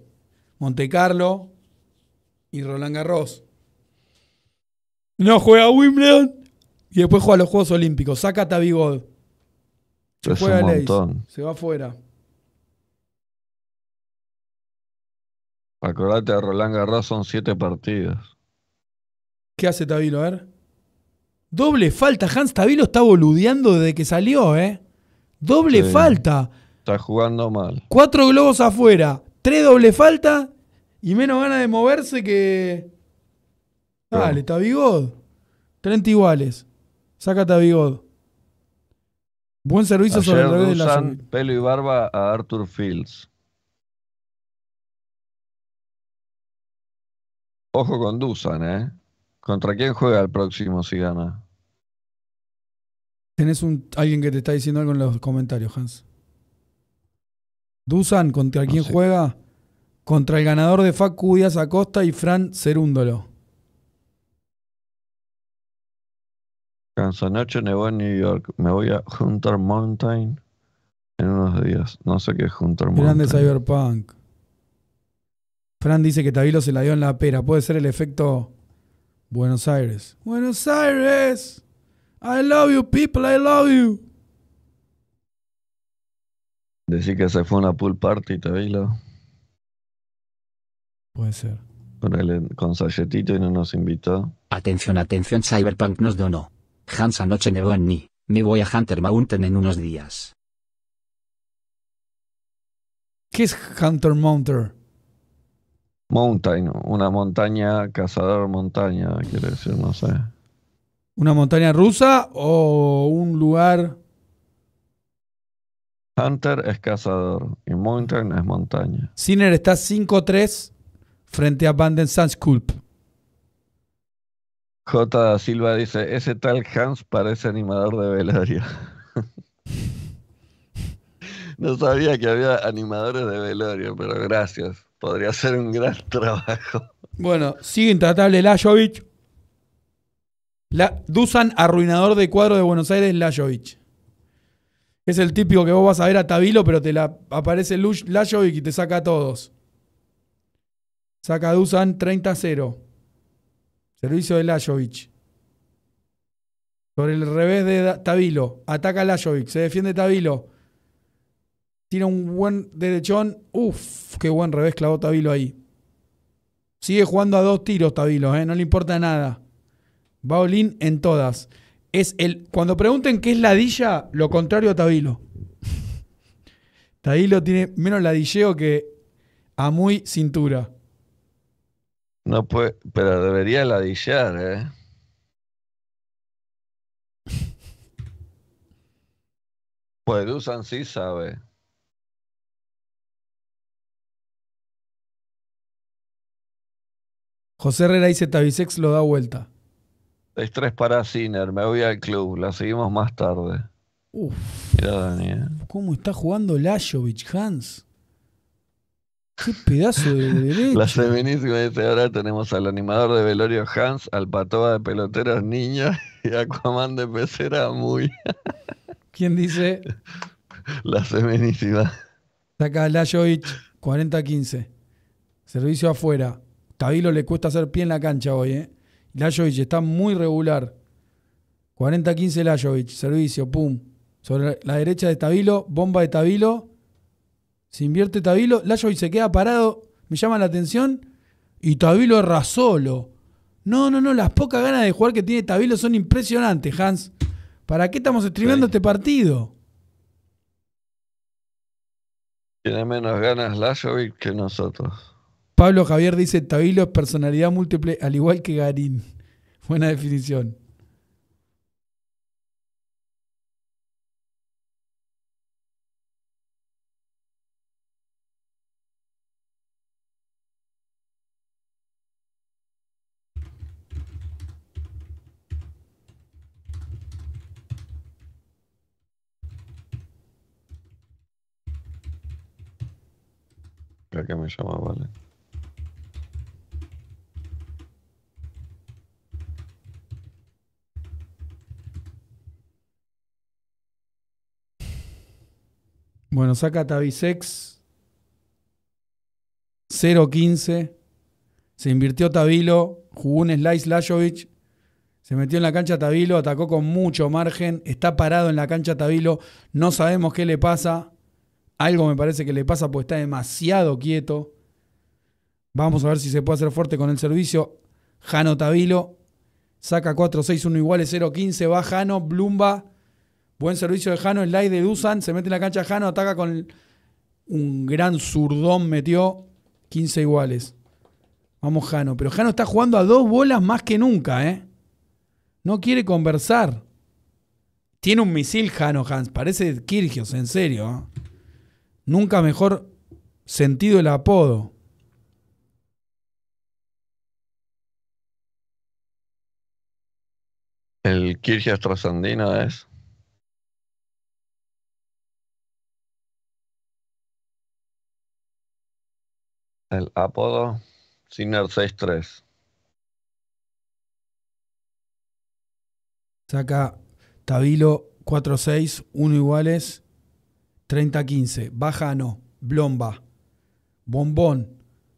Montecarlo y Roland Garros. No juega Wimbledon y después juega los Juegos Olímpicos. Saca a Tabigod. Se juega un montón. Se va afuera. Acordate, a Roland Garros son siete partidos. ¿Qué hace Tavilo? A ver. Doble falta. Hans Tavilo está boludeando desde que salió, ¿eh? Doble falta. Está jugando mal. Cuatro globos afuera. Tres doble falta y menos ganas de moverse que. Dale, Tavigod. 30 iguales. Saca Tavigod. Buen servicio sobre el revés de la pelo y barba a Arthur Fields. Ojo con Dusan, ¿eh? ¿Contra quién juega el próximo si gana? Tenés un, alguien que te está diciendo algo en los comentarios, Hans. Dusan, ¿contra quién juega? Contra el ganador de Facu Díaz Acosta y Fran Cerúndolo. Cansanoche noche en New York. Me voy a Hunter Mountain en unos días. No sé qué es Hunter Mountain. Grande Cyberpunk. Fran dice que Tabilo se la dio en la pera. Puede ser el efecto Buenos Aires. Buenos Aires. I love you, people. I love you. Decí que se fue una pool party, te bailo. Puede ser. Con, el, con y no nos invitó. Atención, atención, Cyberpunk nos donó. Hans anoche nevó en mí. Me voy a Hunter Mountain en unos días. ¿Qué es Hunter Mountain? Mountain, una montaña, cazador montaña, quiere decir, no sé. ¿Una montaña rusa o un lugar? Hunter es cazador y mountain es montaña. Sinner está 5-3 frente a Banden Sanskulp. J. Silva dice, ese tal Hans parece animador de velorio. no sabía que había animadores de velorio, pero gracias podría ser un gran trabajo. Bueno, sigue intratable Lajovic. La, Dusan, arruinador de cuadro de Buenos Aires, Lajovic. Es el típico que vos vas a ver a Tabilo, pero te la aparece Lajovic y te saca a todos. Saca Dusan 30-0. Servicio de Lajovic. Sobre el revés de Tabilo. Ataca Lajovic. Se defiende Tabilo. Tira un buen derechón. Uf, qué buen revés clavó Tabilo ahí. Sigue jugando a dos tiros Tabilo, ¿eh? no le importa nada. Va en todas. Es el, cuando pregunten qué es ladilla, lo contrario a Tabilo. Tabilo tiene menos ladilleo que a muy cintura. No puede, pero debería ladillar, ¿eh? Pues usan sí sabe. José Herrera dice, lo da vuelta. Es tres para Sinner, me voy al club, la seguimos más tarde. Uf. Mira Daniel. ¿eh? ¿Cómo está jugando Lajovic, Hans? Qué pedazo de derecho. La seminísima. dice, ahora tenemos al animador de velorio Hans, al patoa de peloteros niña y Cuamán de pecera muy. ¿Quién dice? La feminísima. Saca Lajovic, 40-15. Servicio afuera. Tabilo le cuesta hacer pie en la cancha hoy, ¿eh? Lajovic está muy regular. 40-15 Lajovic, servicio, pum. Sobre la derecha de Tabilo, bomba de Tabilo. Se invierte Tabilo, Lajovic se queda parado, me llama la atención. Y Tabilo erra solo. No, no, no, las pocas ganas de jugar que tiene Tabilo son impresionantes, Hans. ¿Para qué estamos streamando este partido? Tiene menos ganas Lajovic que nosotros. Pablo Javier dice, Tabilo es personalidad múltiple, al igual que Garín. Buena definición. Creo que me llama vale. Bueno, saca Tabisex 0-15. Se invirtió Tabilo, jugó un slice Lajovic, se metió en la cancha Tabilo, atacó con mucho margen, está parado en la cancha Tabilo, no sabemos qué le pasa. Algo me parece que le pasa porque está demasiado quieto. Vamos a ver si se puede hacer fuerte con el servicio. Jano Tabilo saca 4-6-1 iguales 0-15, va Jano, Blumba Buen servicio de Jano, el like de Dusan, se mete en la cancha Jano, ataca con un gran zurdón, metió 15 iguales. Vamos Jano, pero Jano está jugando a dos bolas más que nunca, ¿eh? No quiere conversar. Tiene un misil Jano Hans, parece Kirgios, en serio. ¿eh? Nunca mejor sentido el apodo. El Kirgios trasandino es. El apodo Sinner 63 Saca Tabilo 4-6, 1 iguales, 30-15. Bajano, Blomba, Bombón,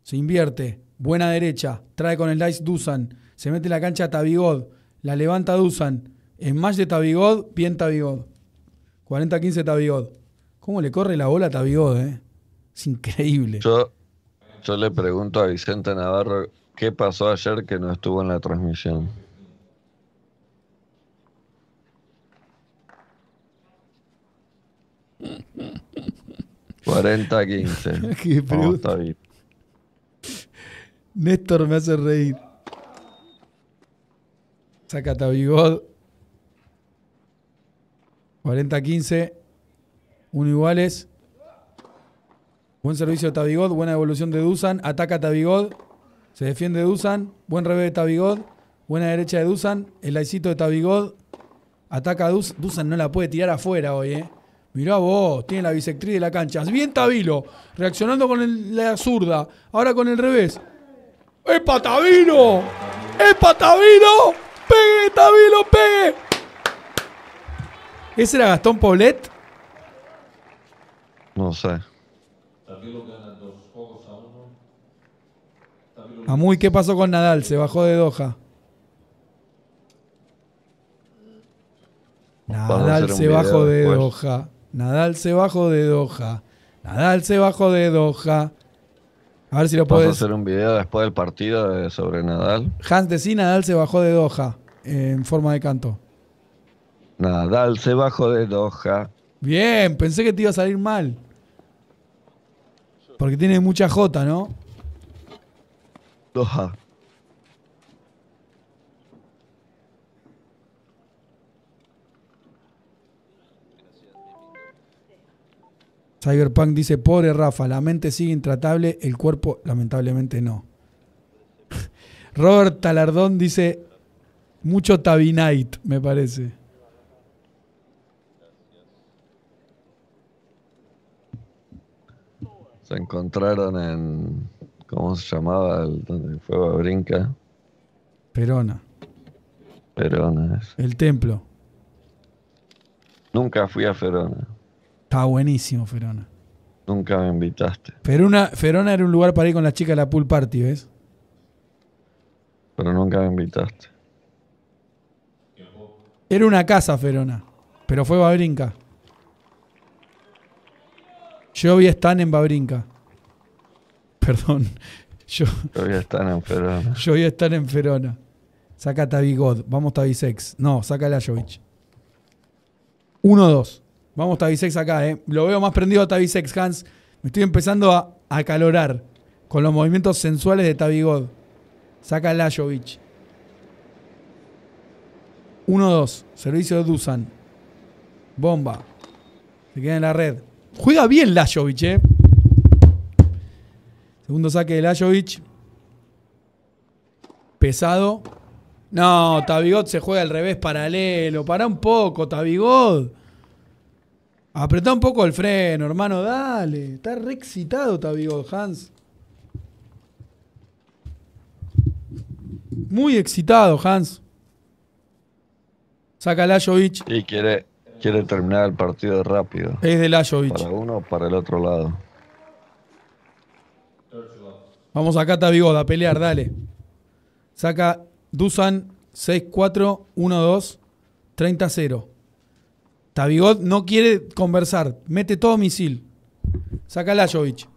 se invierte, buena derecha, trae con el dice Dusan, se mete la cancha Tabigod, la levanta Dusan, más de Tabigod, bien Tabigod. 40-15 Tabigod. ¿Cómo le corre la bola a Tabigod, eh? Es increíble. Yo yo le pregunto a Vicente Navarro qué pasó ayer que no estuvo en la transmisión. ¿40-15? Néstor me hace reír. a Bigod. 40-15. Uno iguales. Buen servicio de Tabigod, buena evolución de Dusan. Ataca Tabigod. Se defiende Dusan. Buen revés de Tabigod. Buena derecha de Dusan. El laicito de Tabigod. Ataca Dusan. Dusan no la puede tirar afuera hoy, ¿eh? a vos, tiene la bisectriz de la cancha. Bien Tabilo, reaccionando con la zurda. Ahora con el revés. ¡Epa, Tabilo! ¡Epa, Tabilo! ¡Pegue, Tabilo, pegue! ¿Ese era Gastón Poblet? No sé. Amuy, ¿qué pasó con Nadal? Se bajó de Doha. Nadal se bajó de Doha. Nadal se bajó de Doha. Nadal se bajó de Doha. A ver si lo puedes. hacer un video después del partido sobre Nadal? Hans, sí, Nadal se bajó de Doha en forma de canto. Nadal se bajó de Doha. Bien, pensé que te iba a salir mal. Porque tiene mucha jota, ¿no? Doja. Cyberpunk dice, pobre Rafa, la mente sigue intratable, el cuerpo lamentablemente no. Robert Talardón dice, mucho Tabinite, me parece. Se encontraron en. ¿Cómo se llamaba? El, donde fue fuego brinca. Perona. Perona es. El templo. Nunca fui a Ferona. Está buenísimo, Ferona. Nunca me invitaste. Ferona, Ferona era un lugar para ir con la chica de la pool party, ¿ves? Pero nunca me invitaste. Era una casa, Ferona. Pero fue Babrinca. Yo voy a estar en Babrinka Perdón. Yo, voy a estar en Ferona. Yo voy a Stan en Ferona. Saca Tabigod God. Vamos Tabisex No, saca Lajovic. 1-2. Vamos Tabisex acá, ¿eh? Lo veo más prendido a Hans. Me estoy empezando a acalorar con los movimientos sensuales de Tabigod. Saca Lajovic. 1-2. Servicio de Dusan. Bomba. Se queda en la red. Juega bien Lajovic, ¿eh? Segundo saque de Lajovic. Pesado. No, Tabigot se juega al revés paralelo. Pará un poco, Tabigot. Apretá un poco el freno, hermano, dale. Está re excitado Tabigot, Hans. Muy excitado, Hans. Saca Lajovic. Y quiere, quiere terminar el partido rápido. Es de Lajovic. Para uno o para el otro lado. Vamos acá, Tabigod a pelear, dale. Saca Dusan 6-4-1-2, 30-0. Tabigod no quiere conversar, mete todo misil. Saca Lajovic.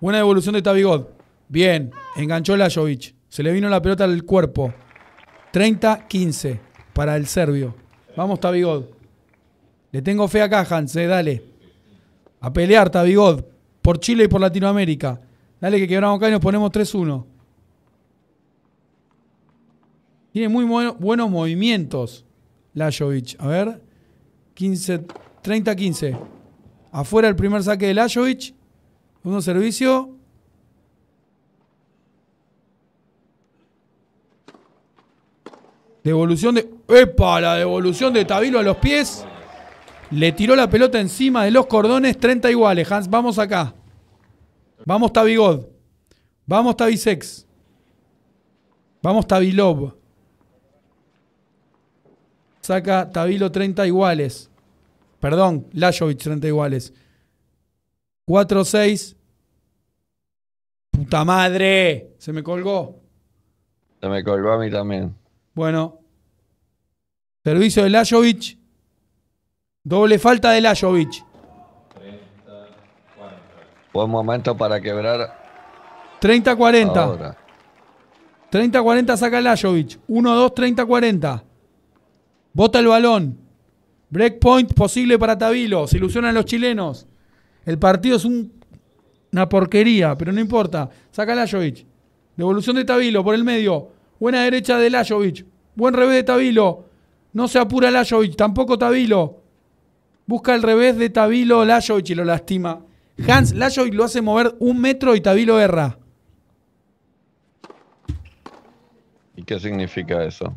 Buena devolución de Tabigod. Bien, enganchó Lajovic. Se le vino la pelota al cuerpo. 30-15 para el serbio. Vamos, Tabigod. Le tengo fe acá, Hans. Eh, dale. A pelear, Tabigod. Por Chile y por Latinoamérica. Dale que quebramos acá y nos ponemos 3-1. Tiene muy buenos movimientos Lajovic. A ver. 15, 30-15. Afuera el primer saque de Lajovic. Segundo servicio. Devolución de. ¡Epa! La devolución de Tabilo a los pies. Le tiró la pelota encima de los cordones, 30 iguales. Hans, vamos acá. Vamos Tabigod. Vamos Tabisex. Vamos Tabilov. Saca Tabilo 30 iguales. Perdón, Lajovic 30 iguales. 4-6. Puta madre. Se me colgó. Se me colgó a mí también. Bueno. Servicio de Lajovic. Doble falta de Lajovic. Buen momento para quebrar. 30-40. 30-40 saca Lajovic. 1-2, 30-40. Bota el balón. Breakpoint posible para Tabilo. Se ilusionan los chilenos. El partido es una porquería, pero no importa. Saca Lajovic. Devolución de Tabilo por el medio. Buena derecha de Lajovic. Buen revés de Tabilo. No se apura Lajovic. Tampoco Tabilo busca el revés de Tabilo Lajovic y lo lastima. Hans Lajovic lo hace mover un metro y Tabilo erra. ¿Y qué significa eso?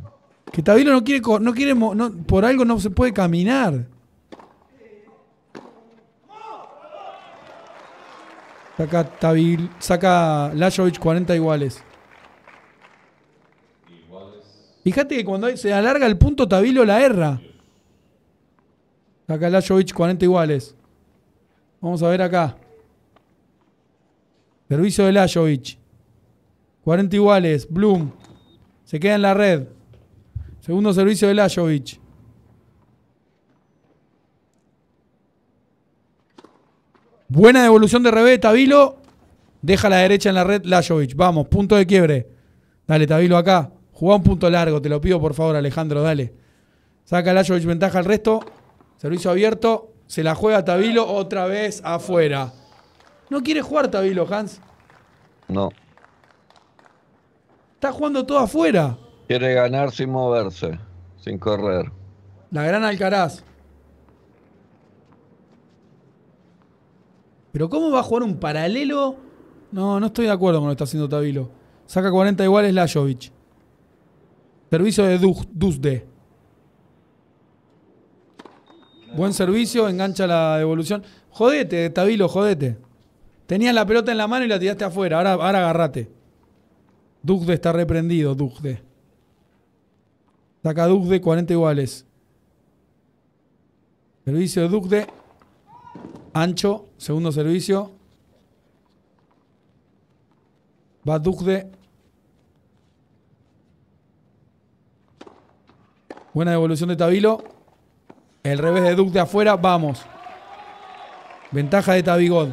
Que Tabilo no quiere, no quiere por algo no se puede caminar. Saca Tabil, saca Lajovic 40 iguales. Fíjate que cuando se alarga el punto Tabilo la erra. Saca Lajovic 40 iguales. Vamos a ver acá. Servicio de Lajovic. 40 iguales. Bloom. Se queda en la red. Segundo servicio de Lajovic. Buena devolución de revés, Tabilo. Deja la derecha en la red Lajovic. Vamos, punto de quiebre. Dale, Tabilo acá. Jugá un punto largo, te lo pido por favor, Alejandro, dale. Saca Lajovic ventaja al resto. Servicio abierto, se la juega Tabilo otra vez afuera. ¿No quiere jugar Tabilo, Hans? No. Está jugando todo afuera. Quiere ganar sin moverse, sin correr. La gran Alcaraz. Pero ¿cómo va a jugar un paralelo? No, no estoy de acuerdo con lo que está haciendo Tabilo. Saca 40 iguales Lajovic. Servicio de Duzde. Buen servicio, engancha la devolución. Jodete, Tabilo, jodete. Tenías la pelota en la mano y la tiraste afuera. Ahora, ahora agarrate. Dugde está reprendido, Dugde. Saca Dugde, 40 iguales. Servicio de Dugde. Ancho, segundo servicio. Va Dugde. Buena devolución de Tabilo. El revés de Duke de afuera, vamos. Ventaja de Tabigod.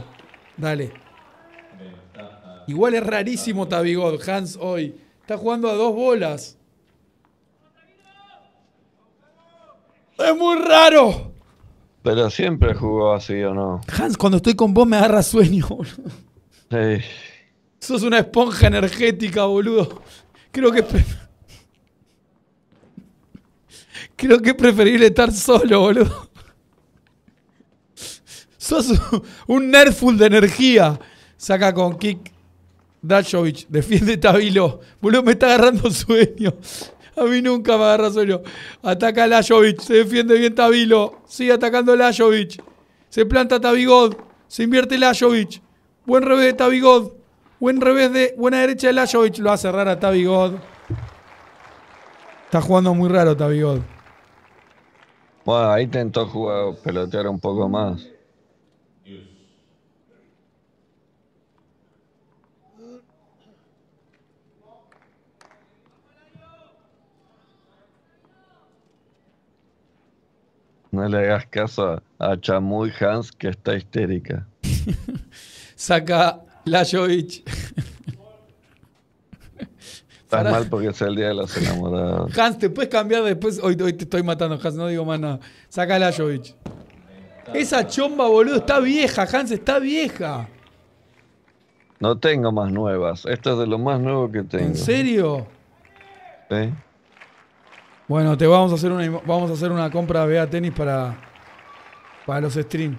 Dale. Igual es rarísimo Tabigod, Hans hoy. Está jugando a dos bolas. Es muy raro. Pero siempre jugó así o no. Hans, cuando estoy con vos me agarra sueño, boludo. Sos una esponja energética, boludo. Creo que Creo que es preferible estar solo, boludo. Sos un nerful de energía. Saca con kick. Dachovic, defiende Tabilo. Boludo, me está agarrando sueño. A mí nunca me agarra sueño. Ataca Lajovic, se defiende bien Tabilo. Sigue atacando Lajovic. Se planta Tabigod, se invierte Lajovic. Buen revés de Tabigod. Buen revés de. Buena derecha de Lajovic. Lo hace raro a Tabigod. Está jugando muy raro Tabigod. Bueno, ahí intentó jugar, pelotear un poco más. No le hagas caso a Chamuy Hans que está histérica. Saca Lajovic. Está mal porque es el día de los enamorados. Hans, te puedes cambiar después. Hoy, hoy te estoy matando, Hans, no digo más nada. la Jovic. Esa chomba, boludo, está vieja, Hans, está vieja. No tengo más nuevas. Esto es de lo más nuevo que tengo. ¿En serio? Sí. Bueno, te vamos a hacer una vamos a hacer una compra de tenis para para los streams.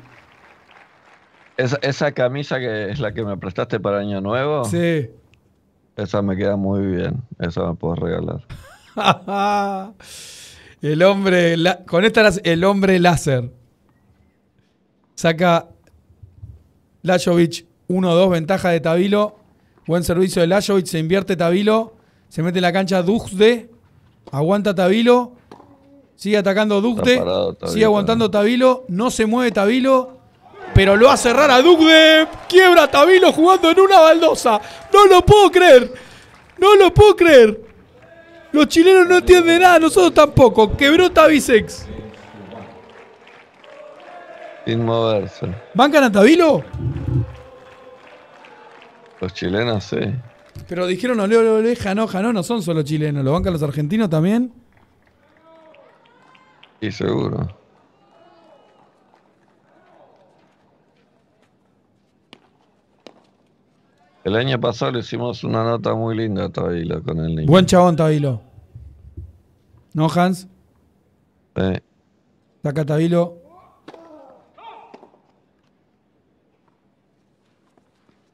Esa, esa camisa que es la que me prestaste para Año Nuevo. Sí. Esa me queda muy bien. Esa me puedo regalar. el hombre. con esta el hombre láser. Saca Lajovic 1-2, ventaja de Tabilo. Buen servicio de Lajovic. Se invierte Tabilo. Se mete en la cancha Dujde. Aguanta Tabilo. Sigue atacando Dujde. Sigue aguantando eh. Tabilo. No se mueve Tabilo pero lo a cerrar a Dugde. Quiebra a jugando en una baldosa. No lo puedo creer. No lo puedo creer. Los chilenos no entienden nada, nosotros tampoco. Quebró Tabisex. Sin moverse. ¿Bancan a Tabilo? Los chilenos sí. Pero dijeron no ole, olé, no, no son solo chilenos. ¿Lo bancan los argentinos también? Sí, seguro. El año pasado le hicimos una nota muy linda a Tabilo con el niño. Buen chabón, Tabilo. ¿No, Hans? Sí. Saca Tabilo.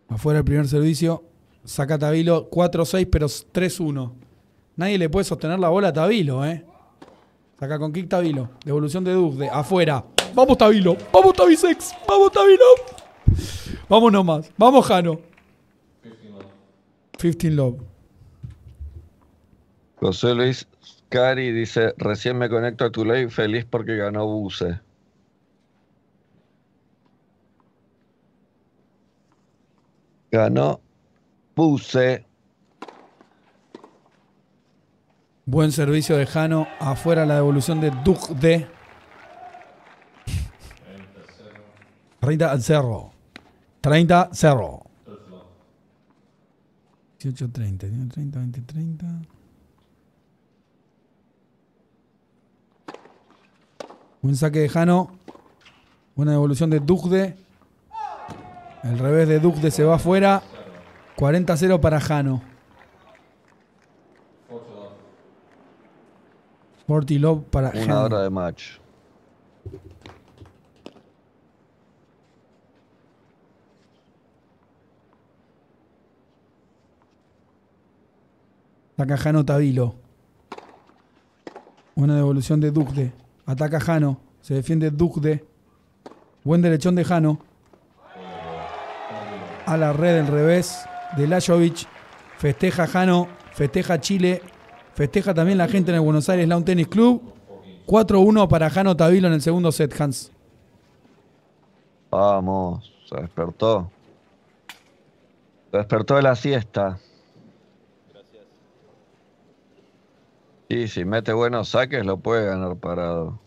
Afuera el primer servicio. Saca Tabilo. 4-6, pero 3-1. Nadie le puede sostener la bola a Tabilo, ¿eh? Saca con kick Tabilo. Devolución de Duz de afuera. Vamos Tabilo. Vamos Tavisex. Vamos Tabilo. Vamos nomás. Vamos Jano. 15 Love. José Luis Cari dice, recién me conecto a tu live, feliz porque ganó Buse. Ganó Buse. Buen servicio de Jano. Afuera la devolución de Duc de. 30 al cerro. 30 cerro. 18-30, 19-30, 20-30. Buen saque de Jano. Buena devolución de Dugde. El revés de Dugde se va afuera. 40-0 para Jano. Forty Love para Una Jano. de match. Ataca Jano Tavilo. Una devolución de Dugde. Ataca Jano. Se defiende Dugde. Buen derechón de Jano. A la red del revés de Lajovic. Festeja Jano. Festeja Chile. Festeja también la gente en el Buenos Aires Lawn Tennis Club. 4-1 para Jano Tabilo en el segundo set, Hans. Vamos, se despertó. Se despertó de la siesta. Y si mete buenos saques, lo puede ganar parado.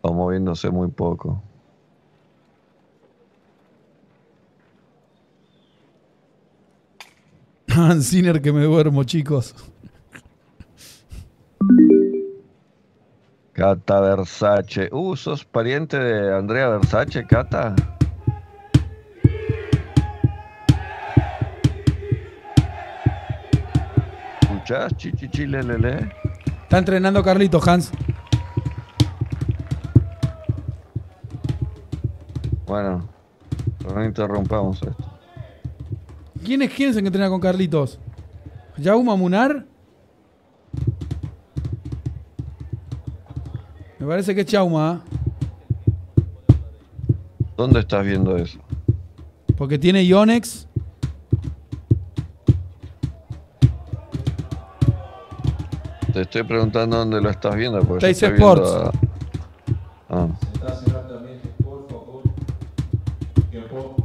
O moviéndose muy poco. Anciner, que me duermo, chicos. Cata Versace. Uh, ¿sos pariente de Andrea Versace, Cata? chichi Chi, Está entrenando Carlitos, Hans. Bueno, no interrumpamos esto. ¿Quién es se que entrena con Carlitos? ¿Yauma Munar? Me parece que es Chauma. ¿ah? ¿Dónde estás viendo eso? Porque tiene Ionex estoy preguntando dónde lo estás viendo. Porque Sports. Ah.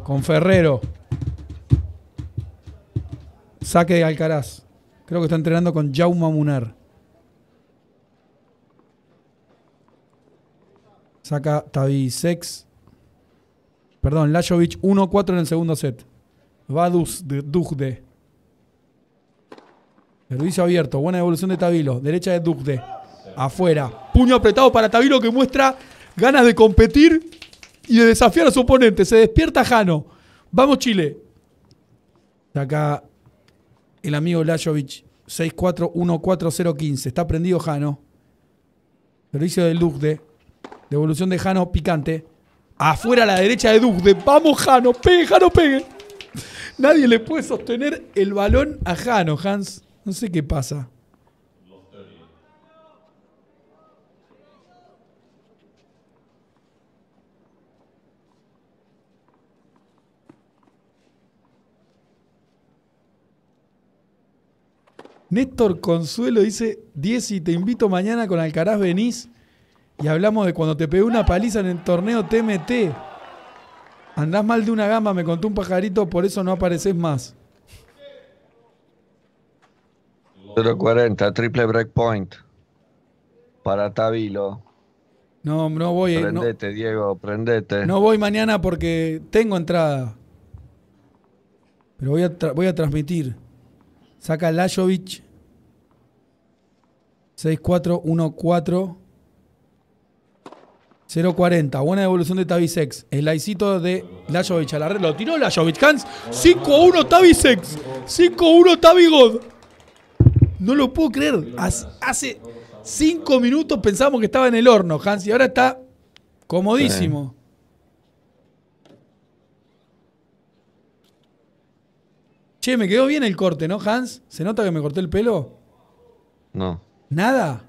Con Ferrero. Saque de Alcaraz. Creo que está entrenando con Jauma Munar. Saca sex Perdón, Lajovic 1-4 en el segundo set. Va Dujde. Servicio abierto, buena devolución de Tabilo. Derecha de Dugde, Afuera. Puño apretado para Tabilo que muestra ganas de competir y de desafiar a su oponente. Se despierta Jano. Vamos, Chile. Acá el amigo Lajovic. 6414015. Está prendido Jano. Servicio de Dugde Devolución de Jano picante. Afuera la derecha de Dugde Vamos, Jano. Pegue, Jano, pegue. Nadie le puede sostener el balón a Jano, Hans. No sé qué pasa. Néstor Consuelo dice, 10 y te invito mañana con Alcaraz venís y hablamos de cuando te pegué una paliza en el torneo TMT. Andás mal de una gama, me contó un pajarito, por eso no apareces más. 040, triple breakpoint para Tavilo No, no voy. Eh, prendete, Diego, prendete. No voy mañana porque tengo entrada. Pero voy a, voy a transmitir. Saca Lajovic. 6414 040. Buena devolución de Tavisex. El laicito de Lajovic a la red. Lo tiró Lajovic. Hans. 5-1 Tavisex. 5-1 Tavigod. No lo puedo creer. Hace cinco minutos pensábamos que estaba en el horno, Hans, y ahora está comodísimo. Che, me quedó bien el corte, ¿no, Hans? ¿Se nota que me corté el pelo? No. ¿Nada?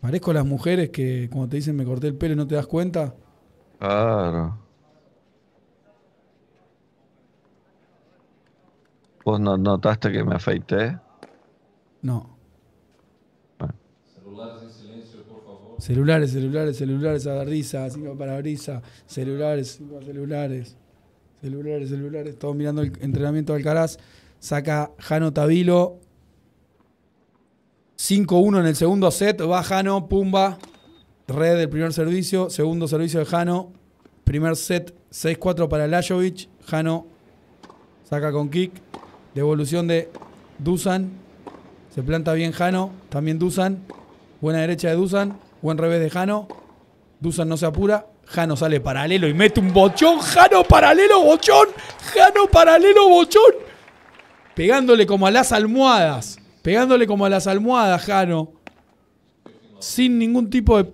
Parezco las mujeres que cuando te dicen me corté el pelo y no te das cuenta. no ¿Vos no, notaste que me afeité? No. Celulares en silencio, por favor. Celulares, celulares, celulares, agarriza, cinco parabrisas, celulares, cinco celulares, celulares, celulares. Todos mirando el entrenamiento de Alcaraz. Saca Jano Tabilo. 5-1 en el segundo set. Va Jano, pumba. Red del primer servicio. Segundo servicio de Jano. Primer set, 6-4 para Lajovic. Jano saca con kick. Devolución de Dusan. Se planta bien Jano. También Dusan. Buena derecha de Dusan. Buen revés de Jano. Dusan no se apura. Jano sale paralelo y mete un bochón. Jano paralelo, bochón. Jano paralelo, bochón. Pegándole como a las almohadas. Pegándole como a las almohadas, Jano. Sin ningún tipo de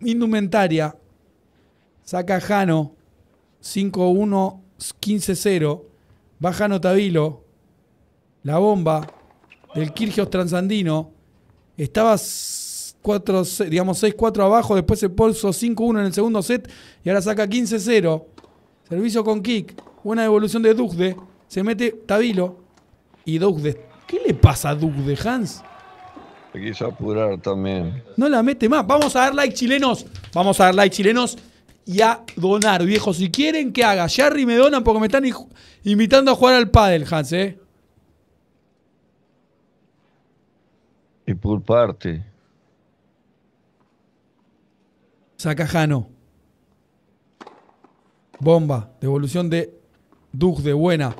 indumentaria. Saca Jano. 5-1, 15-0. Va Jano Tabilo la bomba del Kirgios Transandino. Estaba 6, digamos 6-4 abajo, después se puso 5-1 en el segundo set y ahora saca 15-0. Servicio con kick, buena devolución de Dugde, se mete Tabilo y Dugde. ¿Qué le pasa a Dugde, Hans? Se quiso apurar también. No la mete más. Vamos a dar like, chilenos. Vamos a dar like, chilenos. Y a donar, viejo. Si quieren que haga, Jerry me donan porque me están invitando a jugar al pádel, Hans, ¿eh? Y por parte. Sacajano. Bomba. Devolución de Dug de Buena.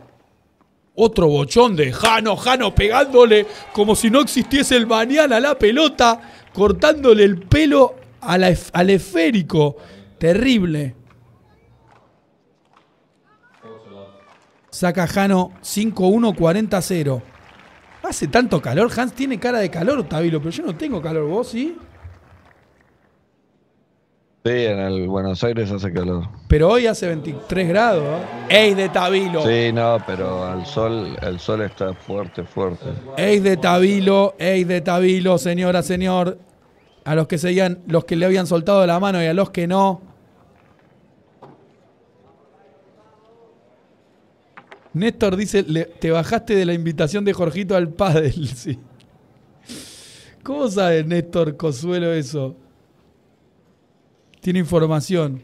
Otro bochón de Jano. Jano pegándole como si no existiese el mañana a la pelota. Cortándole el pelo al esférico. Terrible. Saca Jano 5-1, 40-0. Hace tanto calor, Hans tiene cara de calor, Tabilo, pero yo no tengo calor, vos sí. Sí, en el Buenos Aires hace calor. Pero hoy hace 23 grados. ¿eh? ¡Ey de Tabilo! Sí, no, pero al sol, el sol está fuerte, fuerte. ¡Ey de Tabilo! ¡Ey de Tabilo, señora, señor! A los que seguían, los que le habían soltado la mano y a los que no. Néstor dice, te bajaste de la invitación de Jorgito al pádel, sí. ¿Cómo sabe Néstor Cosuelo eso? Tiene información.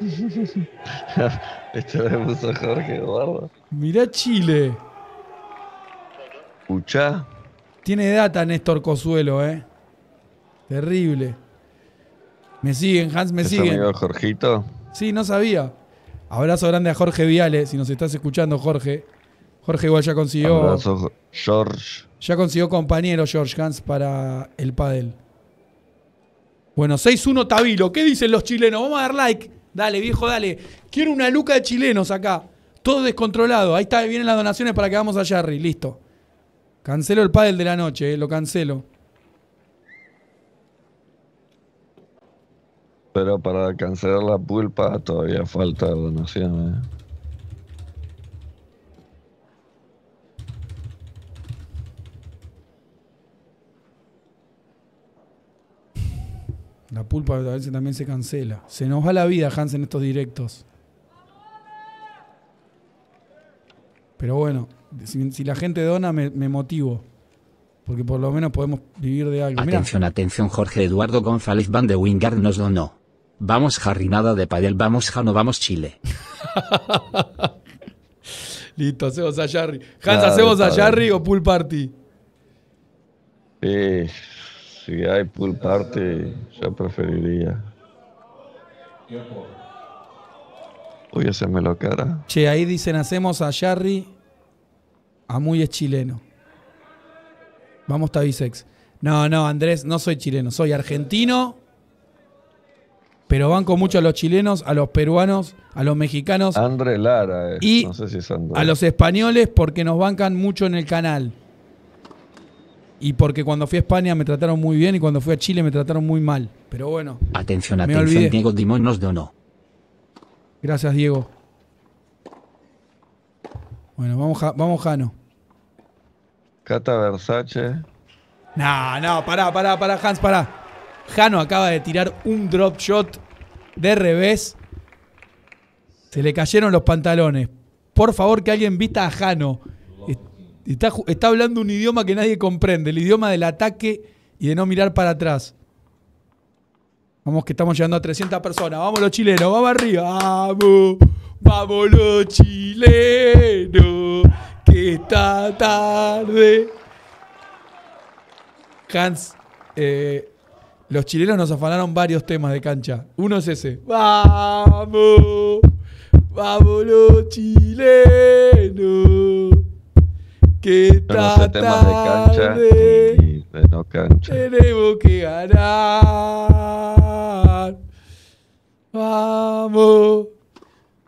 Esto lo puso Jorge Eduardo. Mirá Chile. ¿Ucha? Tiene data Néstor Cosuelo, eh. Terrible. Me siguen, Hans, me ¿Es siguen. amigo de Jorgito? Sí, no sabía. Abrazo grande a Jorge Viale, si nos estás escuchando, Jorge. Jorge igual ya consiguió. Abrazo, George. Ya consiguió compañero George Hans para el pádel. Bueno, 6-1 Tabilo. ¿Qué dicen los chilenos? Vamos a dar like. Dale, viejo, dale. Quiero una luca de chilenos acá. Todo descontrolado. Ahí está, vienen las donaciones para que vamos a Jerry. Listo. Cancelo el pádel de la noche, eh, lo cancelo. Pero para cancelar la pulpa todavía falta donación. ¿eh? La pulpa a veces también se cancela. Se nos va la vida, Hans, en estos directos. Pero bueno, si, la gente dona, me, motivo. Porque por lo menos podemos vivir de algo. Atención, atención, Jorge Eduardo González Van de Wingard nos donó. Vamos jarrinada de padel, vamos Jano, vamos Chile. Listo, hacemos a Jarry. Hans, ¿hacemos a Jarry o pool party? Eh, si hay pool party, yo preferiría. Uy, hacerme lo cara. Che, ahí dicen, hacemos a Jarry. muy es chileno. Vamos, Tabisex. No, no, Andrés, no soy chileno, soy argentino pero banco mucho a los chilenos, a los peruanos, a los mexicanos. André Lara, eh. y no sé si es a los españoles porque nos bancan mucho en el canal. Y porque cuando fui a España me trataron muy bien y cuando fui a Chile me trataron muy mal. Pero bueno. Atención, atención, Diego Dimón nos donó. Gracias, Diego. Bueno, vamos, vamos Jano. Cata Versace. No, no, pará, pará, pará, Hans, pará. Jano acaba de tirar un drop shot de revés. Se le cayeron los pantalones. Por favor, que alguien vista a Jano. Está, hablando un idioma que nadie comprende, el idioma del ataque y de no mirar para atrás. Vamos que estamos llegando a 300 personas. Vamos los chilenos, vamos arriba. Vamos, vamos los chilenos, que está tarde. Hans, eh, los chilenos nos afanaron varios temas de cancha. Uno es ese. ¡Vamos! ¡Vamos los chilenos! ¡Qué está no de cancha Tenemos que ganar. ¡Vamos!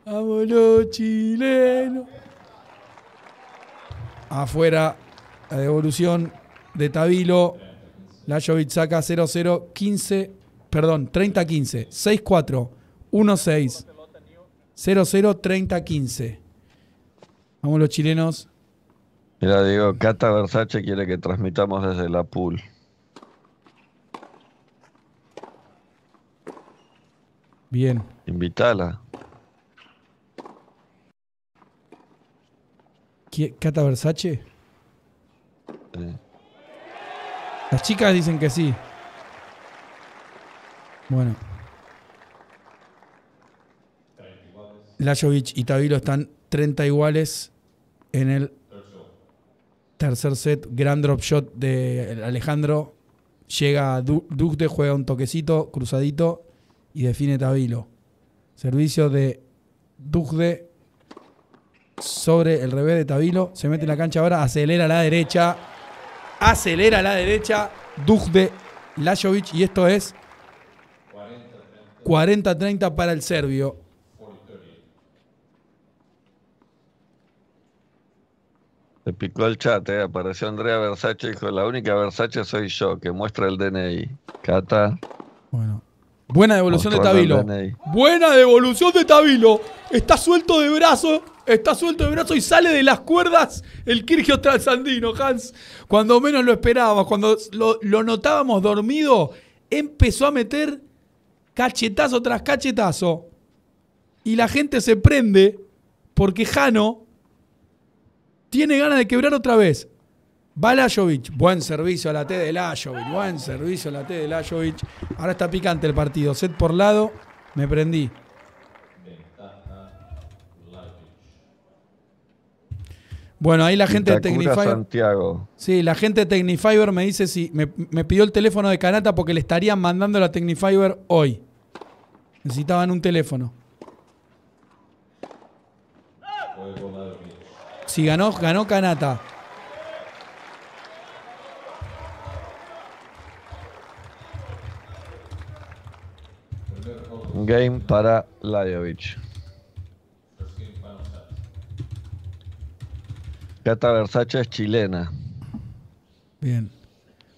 ¡Vamos los chilenos! Afuera la devolución de Tabilo Lajovic saca 0-0, 15, perdón, 30-15, 6-4, 1-6, 0-0, 30-15. Vamos los chilenos. Mira, digo, Cata Versace quiere que transmitamos desde la pool. Bien. Invítala. ¿Cata Versace? Sí. Las chicas dicen que sí. Bueno. Lajovic y Tavilo están 30 iguales en el tercer set. Gran drop shot de Alejandro. Llega Dugde, juega un toquecito, cruzadito y define Tavilo. Servicio de Dugde sobre el revés de Tavilo. Se mete en la cancha ahora, acelera a la derecha acelera a la derecha Dugde Lajovic y esto es 40-30 para el serbio. Se picó el chat, eh. apareció Andrea Versace, dijo, la única Versace soy yo, que muestra el DNI. Cata. Bueno. Buena devolución de Tabilo. Buena devolución de Tabilo. Está suelto de brazo. Está suelto de brazo y sale de las cuerdas el Kirgio Transandino, Hans. Cuando menos lo esperábamos, cuando lo, notábamos dormido, empezó a meter cachetazo tras cachetazo. Y la gente se prende porque Jano tiene ganas de quebrar otra vez. Va buen servicio a la T de Lajovic, buen servicio a la T de Lajovic. Ahora está picante el partido, set por lado, me prendí. Bueno, ahí la gente de Technifiber. Sí, la gente de Technifiber me dice si. Me, pidió el teléfono de Canata porque le estarían mandando la Technifiber hoy. Necesitaban un teléfono. Si ganó, ganó Canata. Game para Lajovic. Cata Versace es chilena. Bien.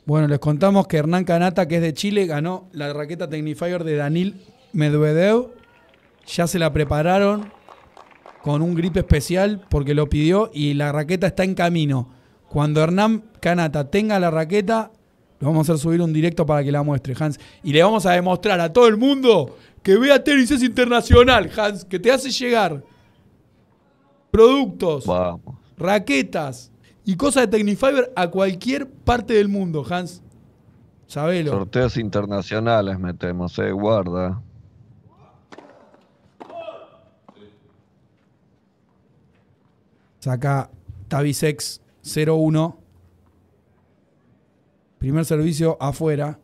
Bueno, les contamos que Hernán Canata, que es de Chile, ganó la raqueta Technifier de Daniel Medvedev. Ya se la prepararon con un grip especial porque lo pidió y la raqueta está en camino. Cuando Hernán Canata tenga la raqueta, lo vamos a hacer subir un directo para que la muestre, Hans. Y le vamos a demostrar a todo el mundo que vea tenis es internacional, Hans, que te hace llegar productos. Vamos raquetas y cosas de Technifiber a cualquier parte del mundo, Hans. Sabelo. Sorteos internacionales metemos, eh, guarda. Saca 0 0-1. Primer servicio afuera.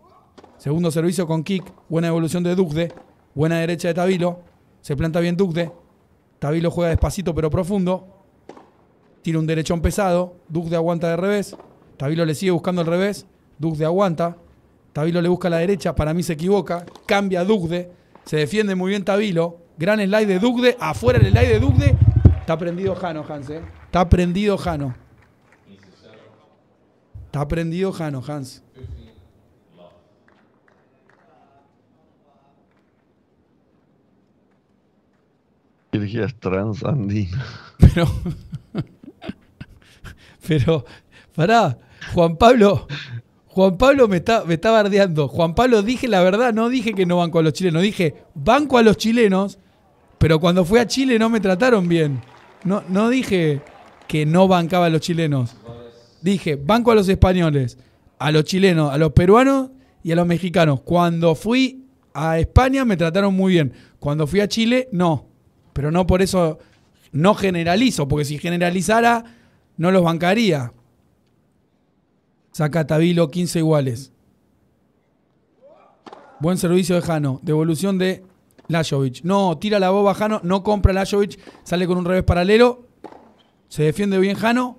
Segundo servicio con kick. Buena evolución de Dugde. Buena derecha de Tabilo. Se planta bien Dugde. Tabilo juega despacito pero profundo tira un derechón pesado, Dugde de aguanta de revés, Tabilo le sigue buscando al revés, Dugde de aguanta, Tabilo le busca a la derecha, para mí se equivoca, cambia Dugde, se defiende muy bien Tabilo, gran slide de Dugde, afuera el slide de Dugde, está prendido Jano, Hans, eh, está prendido Jano. Está prendido Jano, Hans. transandina. Pero pero, pará, Juan Pablo, Juan Pablo me está, me bardeando. Juan Pablo dije la verdad, no dije que no banco a los chilenos, dije banco a los chilenos, pero cuando fui a Chile no me trataron bien. No, no dije que no bancaba a los chilenos. Dije, banco a los españoles, a los chilenos, a los peruanos y a los mexicanos. Cuando fui a España me trataron muy bien. Cuando fui a Chile, no. Pero no por eso, no generalizo, porque si generalizara no los bancaría. Saca Tabilo 15 iguales. Buen servicio de Jano. Devolución de Lajovic. No, tira la boba Jano, no compra Lajovic, sale con un revés paralelo. Se defiende bien Jano.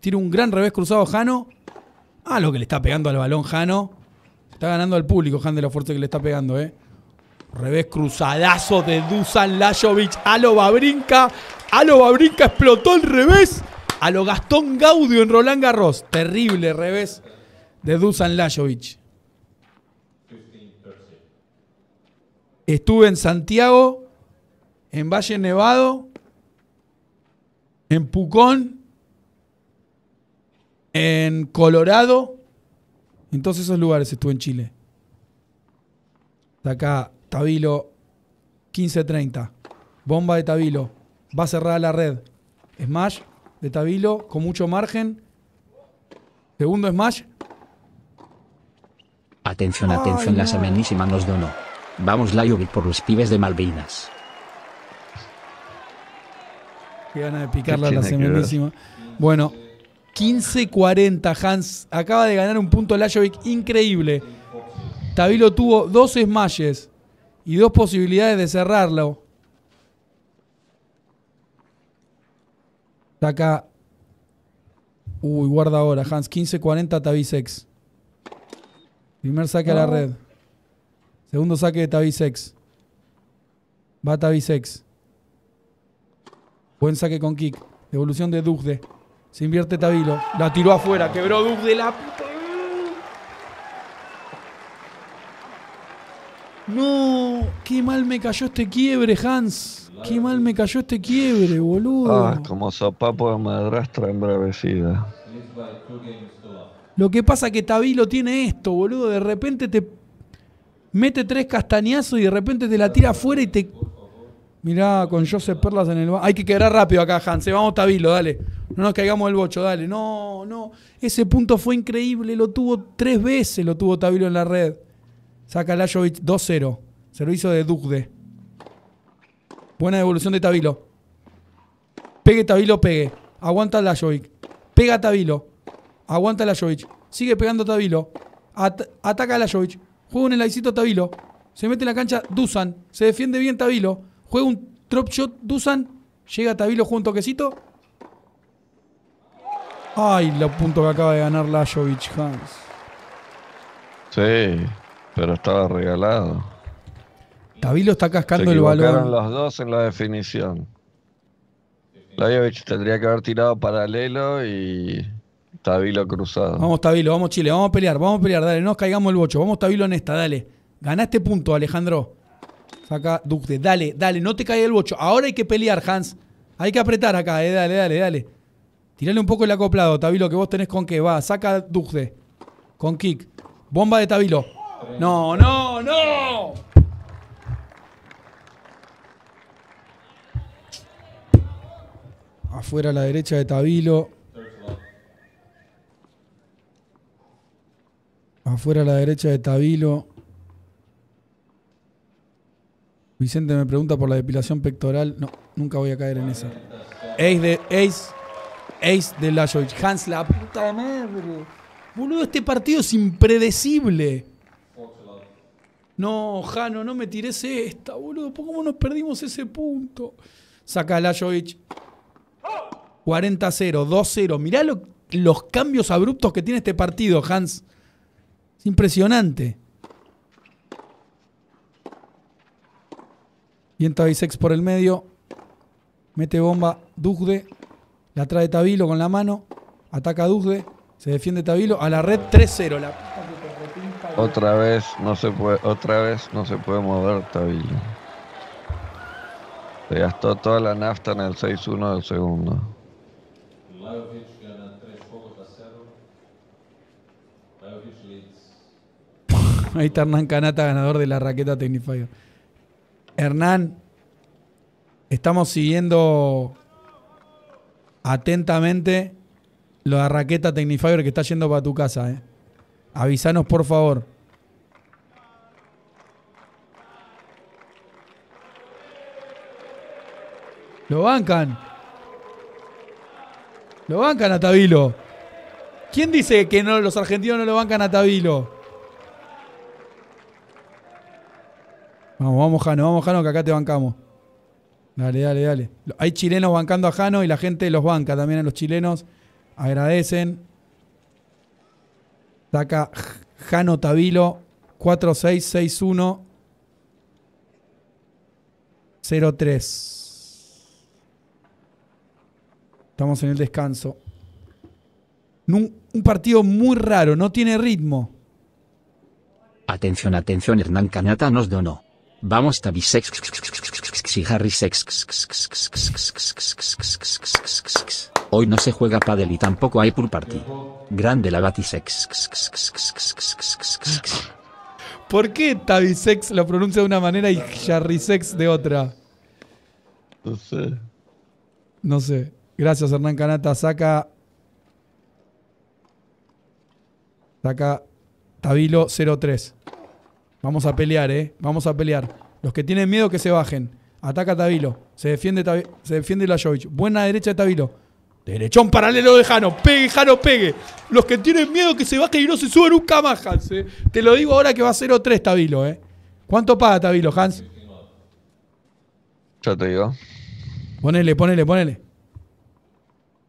Tira un gran revés cruzado Jano. Ah, lo que le está pegando al balón Jano. Está ganando al público Jano de la fuerte que le está pegando, eh. Revés cruzadazo de Dusan Lajovic. Alo brinca. Alo brinca, explotó el revés a lo Gastón Gaudio en Roland Garros. Terrible revés de Dusan Lajovic. Estuve en Santiago, en Valle Nevado, en Pucón, en Colorado. En todos esos lugares estuve en Chile. De acá, Tabilo, 15.30. Bomba de Tabilo. Va a cerrar la red. Smash de Tabilo con mucho margen. Segundo smash. Atención, atención, la nos donó. Vamos Lajovic por los pibes de Malvinas. Qué gana de picarla la semenísima. Bueno, 15-40 Hans. Acaba de ganar un punto Lajovic increíble. Tabilo tuvo dos smashes y dos posibilidades de cerrarlo. Saca… Uy, guarda ahora, Hans. 15-40 Tavisex. Primer saque a la red. Segundo saque de Tavisex. Va Tavisex. Buen saque con kick. Devolución de Dugde. Se invierte Tavilo. La tiró afuera. Quebró Dugde la puta. No, qué mal me cayó este quiebre, Hans. Qué mal me cayó este quiebre, boludo. Ah, como sopapo de madrastra embravecida. Lo que pasa que Tabilo tiene esto, boludo. De repente te mete tres castañazos y de repente te la tira afuera y te. Mirá, con Joseph Perlas en el. Hay que quedar rápido acá, Hans. Eh. Vamos, Tabilo, dale. No nos caigamos el bocho, dale. No, no. Ese punto fue increíble. Lo tuvo tres veces, lo tuvo Tabilo en la red. Saca Lajovic 2-0. Servicio de Dugde. Buena devolución de Tabilo. Pegue Tabilo, pegue. Aguanta Lajovic. Pega Tabilo. Aguanta Lajovic. Sigue pegando Tabilo. ataca Lajovic. Juega un enlaicito Tabilo. Se mete en la cancha Dusan. Se defiende bien Tabilo. Juega un drop shot Dusan. Llega Tabilo, juega un toquecito. Ay, lo punto que acaba de ganar Lajovic, Hans. Sí, pero estaba regalado. Tabilo está cascando el balón. los dos en la definición. Lajovic tendría que haber tirado paralelo y Tabilo cruzado. Vamos, Tabilo, vamos, Chile, vamos a pelear, vamos a pelear, dale, no nos caigamos el bocho. Vamos, Tabilo, en esta, dale. este punto, Alejandro. Saca duque dale, dale, no te caiga el bocho. Ahora hay que pelear, Hans. Hay que apretar acá, eh, dale, dale, dale. Tirale un poco el acoplado, Tabilo, que vos tenés con qué. Va, saca duque Con kick. Bomba de Tabilo. No, no, no. afuera a la derecha de Tabilo. Afuera a la derecha de Tabilo. Vicente me pregunta por la depilación pectoral. No, nunca voy a caer en esa. Ace de, Ace, Ace de Lajovic. Hans, la puta madre. Boludo, este partido es impredecible. No, Jano, no me tires esta, boludo. ¿Cómo nos perdimos ese punto? Saca Lajovic. 40-0, 2-0. Mirá los cambios abruptos que tiene este partido, Hans. Es impresionante. en Bisex por el medio. Mete bomba Dugde. La trae Tabilo con la mano. Ataca Dugde. Se defiende Tabilo. A la red 3-0. Otra vez no se puede. Otra vez no se puede mover Tabilo. Se gastó toda la nafta en el 6-1 del segundo. Ahí está Hernán Canata, ganador de la raqueta Technifier. Hernán, estamos siguiendo atentamente la raqueta Technifiber que está yendo para tu casa. Eh. Avisanos, por favor. Lo bancan. Lo bancan a Tabilo. ¿Quién dice que no, los argentinos no lo bancan a Tabilo? Vamos, vamos, Jano, vamos, Jano, que acá te bancamos. Dale, dale, dale. Hay chilenos bancando a Jano y la gente los banca también a los chilenos. Agradecen. Saca Jano Tabilo 4661 03. Estamos en el descanso. Un, partido muy raro, no tiene ritmo. Atención, atención, Hernán Canata nos donó Vamos Tabisex y Harry Hoy no se juega padel y tampoco hay pool party. Grande la Batisex. ¿Por qué Tabisex lo pronuncia de una manera y Harry de otra? No sé. No sé. Gracias Hernán Canata. Saca. Saca Tabilo 03. Vamos a ah. pelear, ¿eh? Vamos a pelear. Los que tienen miedo que se bajen. Ataca a Tabilo. Se defiende, se defiende Lajovic. Buena derecha de Tabilo. Derechón paralelo de Jano. Pegue, Jano, pegue. Los que tienen miedo que se bajen y no se suban nunca más, Hans. Eh. Te lo digo ahora que va a 0-3 Tabilo, ¿eh? ¿Cuánto paga Tabilo, Hans? Yo te digo. Ponele, ponele, ponele.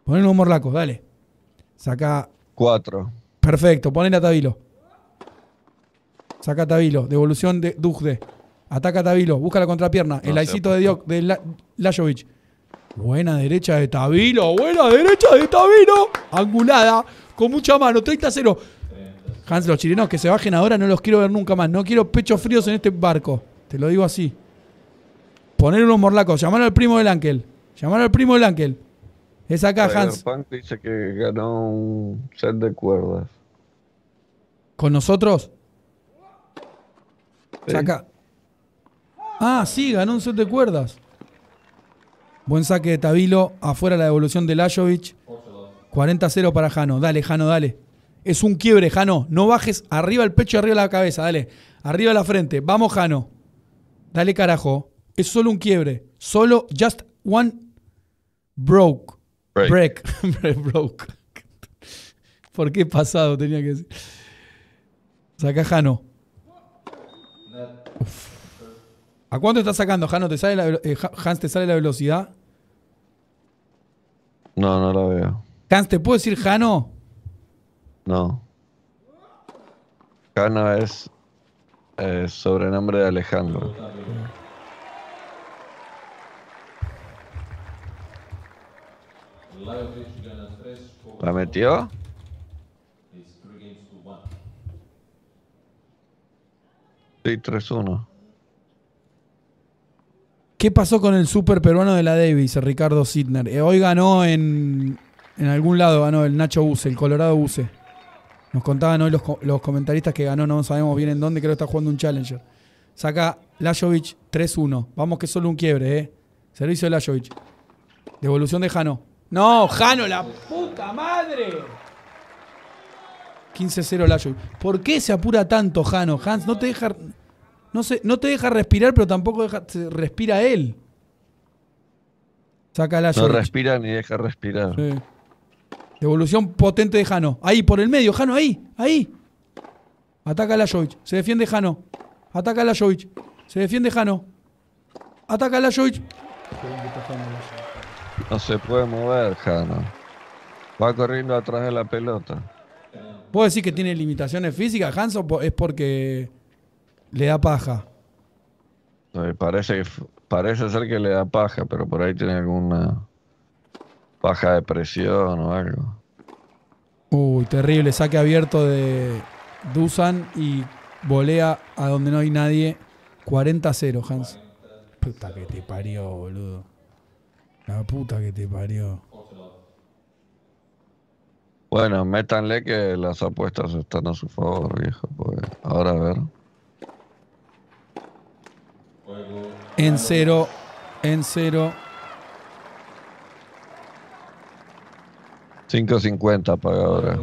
Ponele un morlaco, dale. Saca. Cuatro. Perfecto, ponele a Tabilo saca Tabilo, devolución de Dujde, ataca Tabilo, busca la contrapierna, el aicito de Dioc, de Lajovic. Buena derecha de Tabilo, buena derecha de Tabilo, angulada, con mucha mano, 30-0. Hans, los chilenos que se bajen ahora no los quiero ver nunca más, no quiero pechos fríos en este barco, te lo digo así. Poner unos morlacos, llamar al primo del Ángel, llamar al primo del Ángel. Es acá, Hans. dice que ganó un set de cuerdas. ¿Con nosotros? Saca. Ah, sí, ganó un set de cuerdas. Buen saque de Tabilo. Afuera la devolución de Lajovic. 40-0 para Jano. Dale, Jano, dale. Es un quiebre, Jano. No bajes arriba el pecho, arriba la cabeza. Dale. Arriba la frente. Vamos, Jano. Dale, carajo. Es solo un quiebre. Solo just one broke. Break. Break. broke. ¿Por qué pasado tenía que decir? Saca Jano. ¿A cuánto estás sacando, Jano? ¿Te sale eh, Hans? ¿Te sale la velocidad? No, no la veo. Hans, ¿te puedo decir Jano? No. Jano es eh, sobrenombre de Alejandro. ¿La metió? Sí, 3-1. ¿Qué pasó con el super peruano de la Davis, Ricardo Sidner? Eh, hoy ganó en, en algún lado, ganó el Nacho Buse, el Colorado Buse. Nos contaban hoy los, los, comentaristas que ganó, no sabemos bien en dónde, creo que está jugando un Challenger. Saca Lajovic 3-1. Vamos que solo un quiebre, ¿eh? Servicio de Lajovic. Devolución de Jano. No, Jano, la puta madre. 15-0 la ¿Por qué se apura tanto Jano? Hans no te deja, no sé no te deja respirar, pero tampoco deja, respira él. Saca la No respira ni deja respirar. Sí. Devolución potente de Jano. Ahí, por el medio, Jano, ahí, ahí. Ataca a Se defiende Jano. Ataca a Se defiende Jano. Ataca a No se puede mover, Jano. Va corriendo atrás de la pelota. ¿Puedo decir que tiene limitaciones físicas, Hans, o es porque le da paja? parece, parece ser que le da paja, pero por ahí tiene alguna paja de presión o algo. Uy, terrible, saque abierto de Dusan y volea a donde no hay nadie. 40-0, Hans. Puta que te parió, boludo. La puta que te parió. Bueno, métanle que las apuestas están a su favor, viejo. Pues. Ahora a ver. En cero, en cero. 5-50, pagador.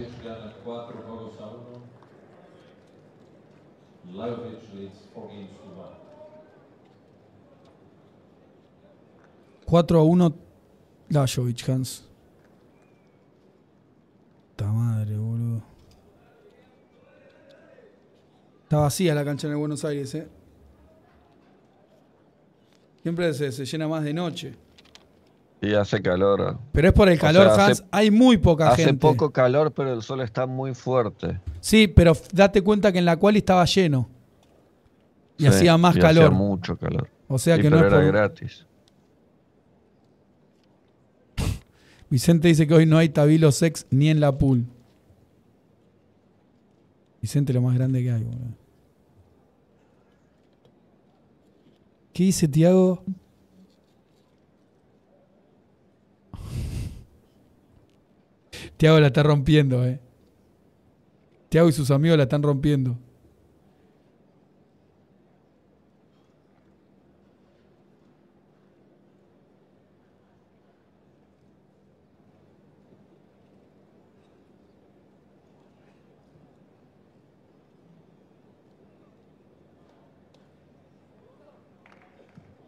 4-1, Dashovich Hans. Puta madre, boludo. Está vacía la cancha en Buenos Aires, ¿eh? Siempre se, llena más de noche. Y hace calor. Pero es por el calor, Hans. hay muy poca gente. Hace poco calor, pero el sol está muy fuerte. Sí, pero date cuenta que en la cual estaba lleno. Y hacía más y calor. Hacía mucho calor. O sea que no era gratis. Vicente dice que hoy no hay Tabilo Sex ni en la pool. Vicente lo más grande que hay, boludo. ¿Qué dice Tiago? Tiago la está rompiendo, eh. Tiago y sus amigos la están rompiendo.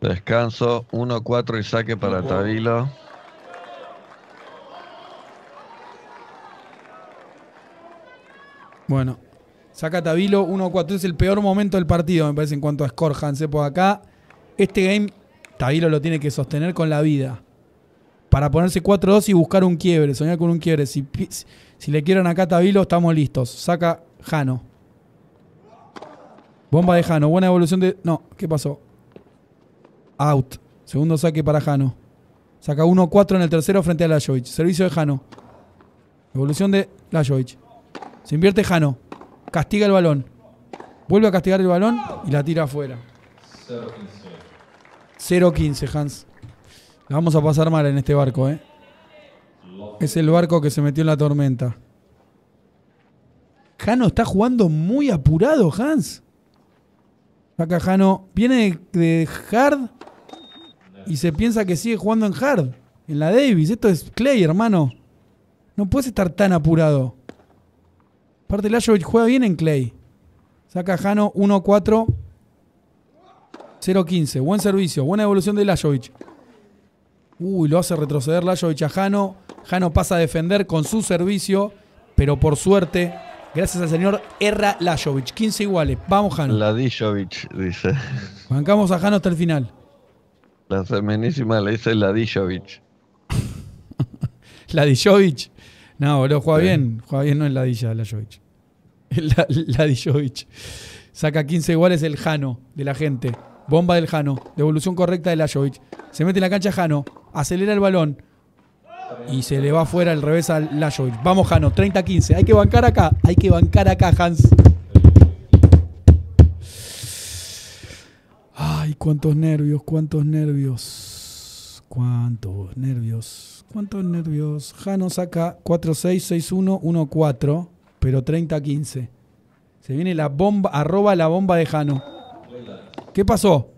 Descanso, 1-4 y saque para Tabilo. Bueno, saca Tavilo 1-4. Es el peor momento del partido, me parece, en cuanto a score ¿eh? Por acá, este game, Tavilo lo tiene que sostener con la vida. Para ponerse 4-2 y buscar un quiebre, soñar con un quiebre. Si, si le quieren acá a Tavilo, estamos listos. Saca Jano. Bomba de Jano, buena evolución de. No, ¿qué pasó? Out. Segundo saque para Jano. Saca 1-4 en el tercero frente a Lajovic. Servicio de Jano. Evolución de Lajovic. Se invierte Jano. Castiga el balón. Vuelve a castigar el balón y la tira afuera. 0-15, Hans. La vamos a pasar mal en este barco, ¿eh? Es el barco que se metió en la tormenta. Jano está jugando muy apurado, Hans. Saca Jano. Viene de hard y se piensa que sigue jugando en hard, en la Davis. Esto es Clay, hermano. No puedes estar tan apurado. Aparte, Lajovic juega bien en Clay. Saca Jano 1-4, 0-15. Buen servicio, buena evolución de Lajovic. Uy, lo hace retroceder Lajovic a Jano. Jano pasa a defender con su servicio, pero por suerte, gracias al señor Erra Lajovic. 15 iguales. Vamos, Jano. Ladijovic, dice. Bancamos a Jano hasta el final. La semenísima le dice Ladijovic. ¿Ladijovic? No, boludo, juega bien. Juega bien, no es Ladilla, Ladijovic. Saca 15 iguales el Jano de la gente. Bomba del Jano. Devolución correcta de Lajovic. Se mete en la cancha Jano. Acelera el balón. Y se le va fuera al revés a Lajovic. Vamos, Jano. 30-15. Hay que bancar acá. Hay que bancar acá, Hans. Ay, cuántos nervios, cuántos nervios. Cuántos nervios, cuántos nervios. Jano saca 466114, pero 3015. Se viene la bomba, arroba la bomba de Jano. ¿Qué pasó?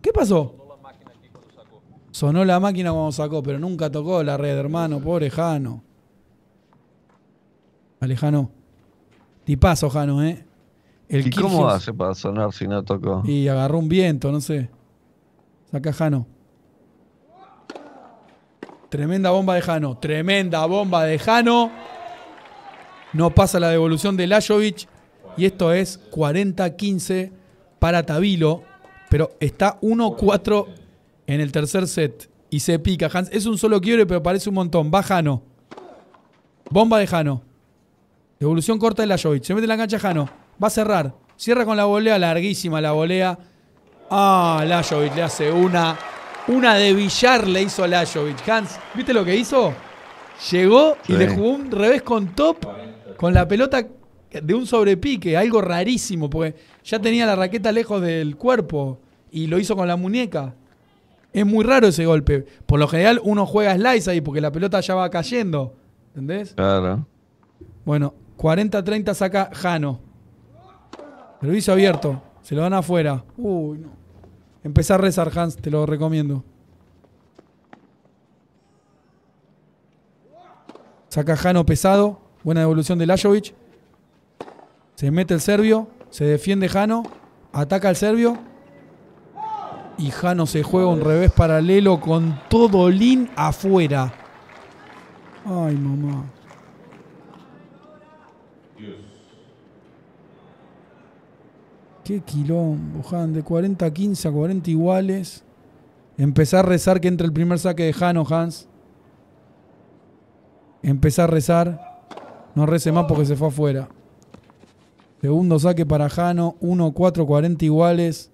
¿Qué pasó? Sonó la máquina cuando sacó, pero nunca tocó la red, hermano, pobre Jano. Vale, Jano. Tipazo, Jano, ¿eh? ¿Y cómo hace para sonar si no tocó? Y agarró un viento, no sé. Saca Jano. Tremenda bomba de Jano. Tremenda bomba de Jano. No pasa la devolución de Lajovic. Y esto es 40-15 para Tabilo. Pero está 1-4 en el tercer set. Y se pica. Hans. Es un solo quiebre, pero parece un montón. Va Jano. Bomba de Jano. Devolución corta de Lajovic. Se mete en la cancha Jano. Va a cerrar. Cierra con la volea, larguísima la volea. Ah, Lajovic le hace una. Una de billar le hizo Lajovic. Hans, ¿viste lo que hizo? Llegó y le jugó un revés con top, con la pelota de un sobrepique, algo rarísimo, porque ya tenía la raqueta lejos del cuerpo y lo hizo con la muñeca. Es muy raro ese golpe. Por lo general uno juega slice ahí porque la pelota ya va cayendo. ¿Entendés? Claro. Bueno, 40-30 saca Jano. Servicio abierto. Se lo dan afuera. Uy, no. Empezá a rezar, Hans. Te lo recomiendo. Saca Jano pesado. Buena devolución de Lajovic. Se mete el serbio. Se defiende Jano. Ataca al serbio. Y Jano se juega un revés paralelo con todo Lin afuera. Ay, mamá. Qué quilombo, Han, de 40 a 15 a 40 iguales. Empezar a rezar que entre el primer saque de Jano, Hans. Empezar a rezar. No rece más porque se fue afuera. Segundo saque para Jano. 1-4, 40 iguales.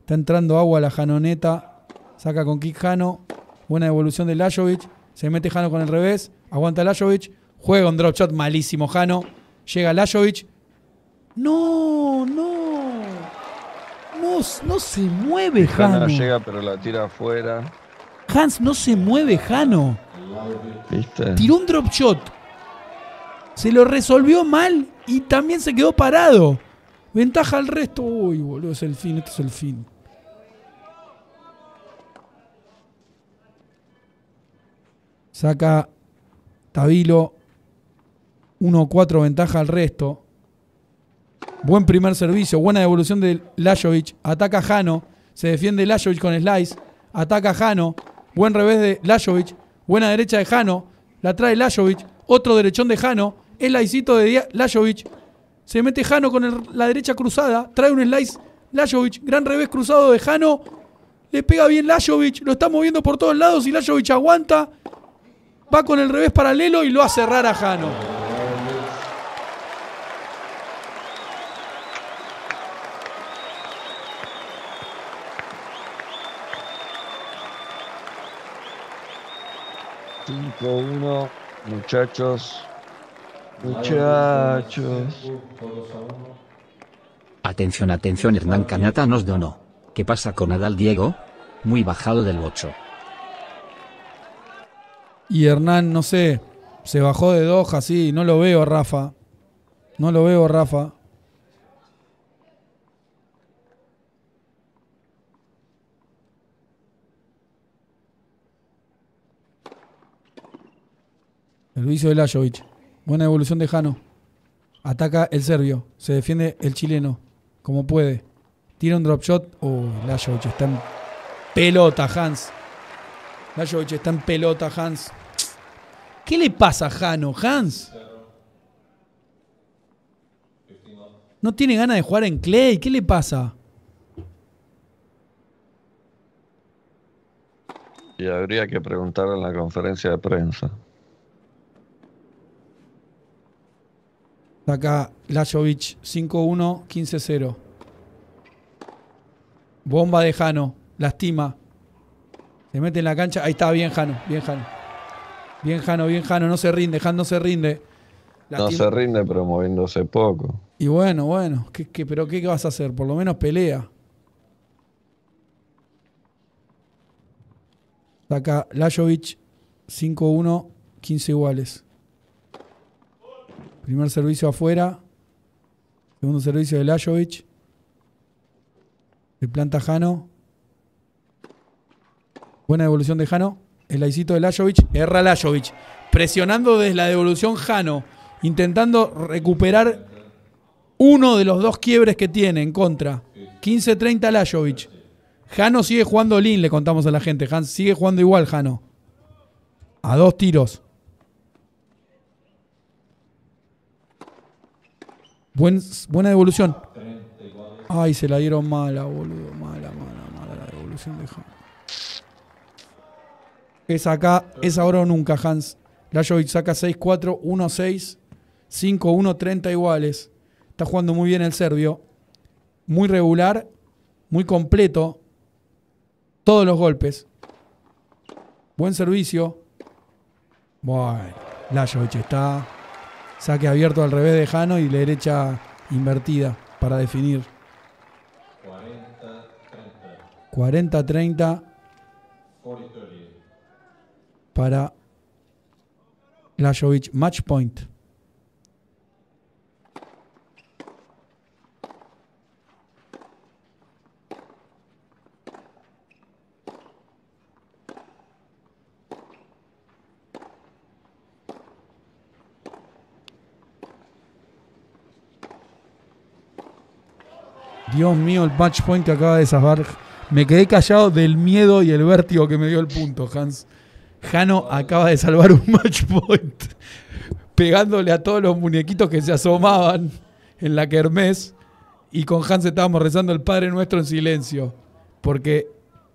Está entrando agua la Janoneta. Saca con kick Jano. Buena devolución de Lajovic. Se mete Jano con el revés. Aguanta Lajovic. Juega un drop shot malísimo Jano. Llega Lajovic. No, no se mueve, Jano. Jano llega, pero la tira afuera. Hans no se mueve, Jano. Tiró un drop shot. Se lo resolvió mal y también se quedó parado. Ventaja al resto. Uy, boludo, es el fin, este es el fin. Saca Tabilo 1-4 ventaja al resto. Buen primer servicio, buena devolución de Lajovic. Ataca Jano, se defiende Lajovic con slice. Ataca Jano, buen revés de Lajovic. Buena derecha de Jano, la trae Lajovic. Otro derechón de Jano, laicito de Lajovic. Se mete Jano con la derecha cruzada, trae un slice Lajovic. Gran revés cruzado de Jano, le pega bien Lajovic, lo está moviendo por todos lados y Lajovic aguanta. Va con el revés paralelo y lo hace cerrar a Jano. muchachos. Muchachos. Atención, atención, Hernán Cañata nos donó. ¿Qué pasa con Adal Diego? Muy bajado del 8. Y Hernán, no sé, se bajó de Doha, sí, no lo veo, Rafa. No lo veo, Rafa. Servicio de Lajovic. Buena evolución de Jano. Ataca el serbio. Se defiende el chileno. Como puede. Tira un drop shot. o Lajovic está en pelota, Hans. Lajovic está en pelota, Hans. ¿Qué le pasa a Jano, Hans? No tiene ganas de jugar en Clay. ¿Qué le pasa? Y habría que preguntar en la conferencia de prensa. Acá Lajovic 5-1, 15-0. Bomba de Jano. Lastima. Se mete en la cancha. Ahí está, bien Jano. Bien Jano. Bien Jano, bien Jano. No se rinde. Jano se rinde. No se rinde, pero moviéndose poco. Y bueno, bueno. pero ¿qué vas a hacer? Por lo menos pelea. Acá Lajovic 5-1, 15 iguales. Primer servicio afuera. Segundo servicio de Lajovic. De planta Jano. Buena devolución de Jano. El laicito de Lajovic. Erra Lajovic. Presionando desde la devolución Jano. Intentando recuperar uno de los dos quiebres que tiene en contra. 15-30 Lajovic. Jano sigue jugando Lin, le contamos a la gente. sigue jugando igual, Jano. A dos tiros. buena devolución. Ay, se la dieron mala, boludo. Mala, mala, mala la devolución de Hans. Es acá, es ahora o nunca, Hans. Lajovic saca 6-4, 1-6, 5-1, 30 iguales. Está jugando muy bien el serbio. Muy regular, muy completo. Todos los golpes. Buen servicio. Bueno, Lajovic está Saque abierto al revés de Jano y la derecha invertida para definir. 40-30 para Lajovic. Match point. Dios mío, el match point que acaba de salvar. Me quedé callado del miedo y el vértigo que me dio el punto, Hans. Jano acaba de salvar un match point. Pegándole a todos los muñequitos que se asomaban en la kermés. Y con Hans estábamos rezando el Padre Nuestro en silencio. Porque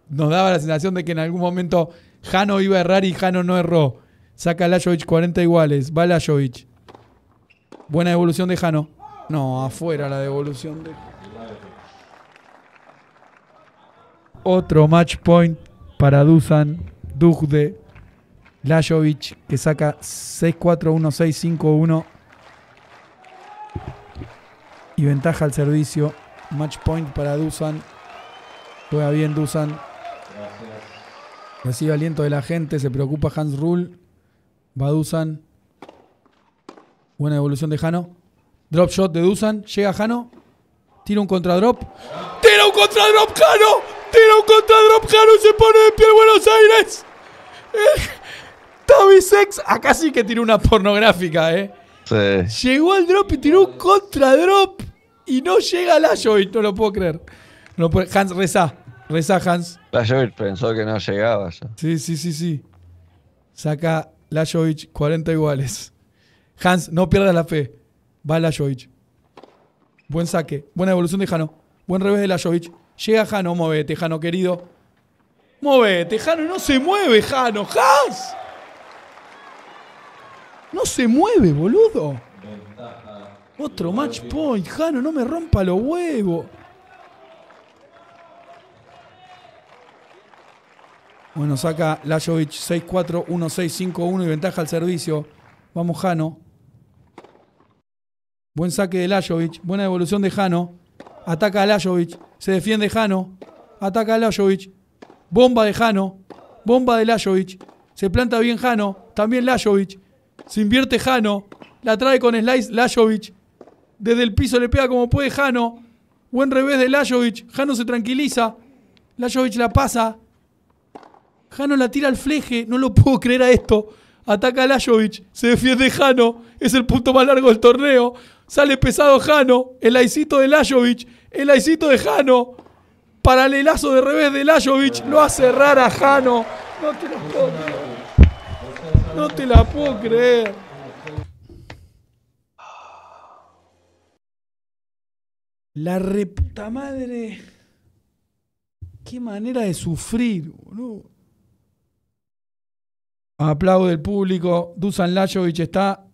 nos daba la sensación de que en algún momento Jano iba a errar y Jano no erró. Saca Lajovic 40 iguales. Va Lajovic. Buena devolución de Jano. No, afuera la devolución de Otro match point para Dusan Dugde Lajovic que saca 6-4-1-6-5-1 y ventaja al servicio. Match point para Dusan. Juega bien Dusan. Recibe aliento de la gente, se preocupa Hans Rull. Va Dusan. Buena evolución de Jano. Drop shot de Dusan. Llega Jano. Tira un contra drop. ¡Tira un contra drop Jano! Tira un contra Drop Jano se pone de pie en Buenos Aires. Toby Sex. Acá sí que tiene una pornográfica, ¿eh? Llegó al drop y tiró un contra drop. Y no llega la no lo puedo creer. No puede, Hans, reza. Reza, Hans. La pensó que no llegaba Sí, sí, sí, sí. Saca la 40 iguales. Hans, no pierdas la fe. Va la Buen saque. Buena evolución de Jano. Buen revés de la Llega Jano, movete, Jano querido. Movete, Jano, no se mueve, Jano. ¡Jas! No se mueve, boludo. Otro match point, Jano, no me rompa los huevos. Bueno, saca Lajovic 6-4, 1-6-5-1 y ventaja al servicio. Vamos, Jano. Buen saque de Lajovic, buena devolución de Jano. Ataca a Lajovic. Se defiende Jano. Ataca a Lajovic. Bomba de Jano. Bomba de Lajovic. Se planta bien Jano. También Lajovic. Se invierte Jano. La trae con slice Lajovic. Desde el piso le pega como puede Jano. Buen revés de Lajovic. Jano se tranquiliza. Lajovic la pasa. Jano la tira al fleje. No lo puedo creer a esto. Ataca a Lajovic. Se defiende Jano. Es el punto más largo del torneo. Sale pesado Jano, el aicito de Lajovic, el aicito de Jano, paralelazo de revés de Lajovic, lo hace rara a Jano. No te la puedo creer. No te la puedo creer. La reputa madre. Qué manera de sufrir, boludo. aplaudo del público. Dusan Lajovic está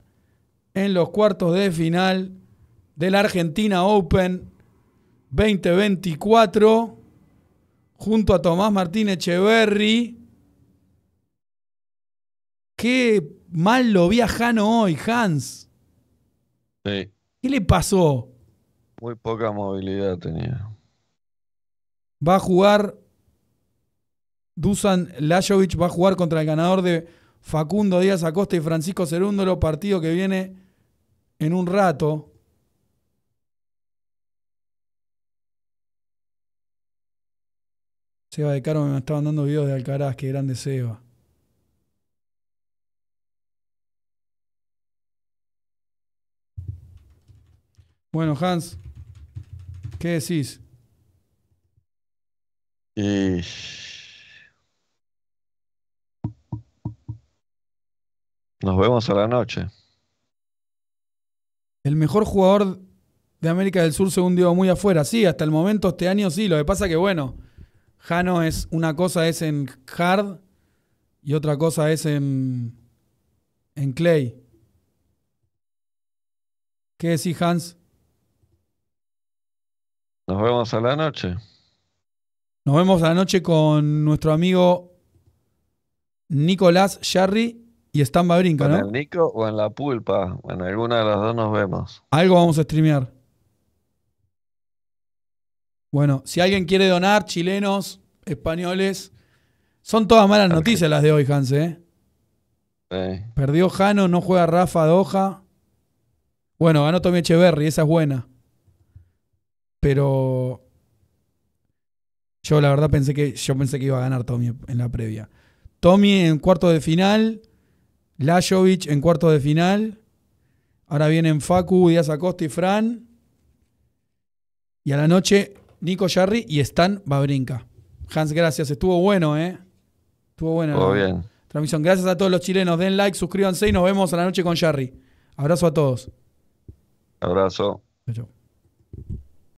en los cuartos de final de la Argentina Open 2024 junto a Tomás Martínez Echeverry. Qué mal lo Jano hoy, Hans. Sí. ¿Qué le pasó? Muy poca movilidad tenía. Va a jugar Dusan Lajovic, va a jugar contra el ganador de Facundo Díaz Acosta y Francisco Cerúndolo, partido que viene en un rato Seba de Caro me estaba mandando videos de Alcaraz, qué grande Seba. Bueno, Hans, ¿qué decís? Eh, nos vemos a la noche el mejor jugador de América del Sur se hundió muy afuera. Sí, hasta el momento este año sí. Lo que pasa que, bueno, Jano es una cosa es en hard y otra cosa es en, en clay. ¿Qué decís, Hans? Nos vemos a la noche. Nos vemos a la noche con nuestro amigo Nicolás Jarry y Stamba Brinca, ¿no? ¿En el Nico o en la Pulpa? Bueno, alguna de las dos nos vemos. Algo vamos a streamear. Bueno, si alguien quiere donar, chilenos, españoles. Son todas malas noticias las de hoy, Hans, ¿eh? ¿eh? Perdió Jano, no juega Rafa Doha. Bueno, ganó Tommy Echeverry, esa es buena. Pero yo la verdad pensé que yo pensé que iba a ganar Tommy en la previa. Tommy en cuarto de final Lajovic en cuarto de final. Ahora vienen Facu, Díaz Acosta y Fran. Y a la noche, Nico Jarry y Stan Babrinka. Hans, gracias. Estuvo bueno, ¿eh? Estuvo bueno. Todo bien. Transmisión. Gracias a todos los chilenos. Den like, suscríbanse y nos vemos a la noche con Jarry. Abrazo a todos. Abrazo. Chau.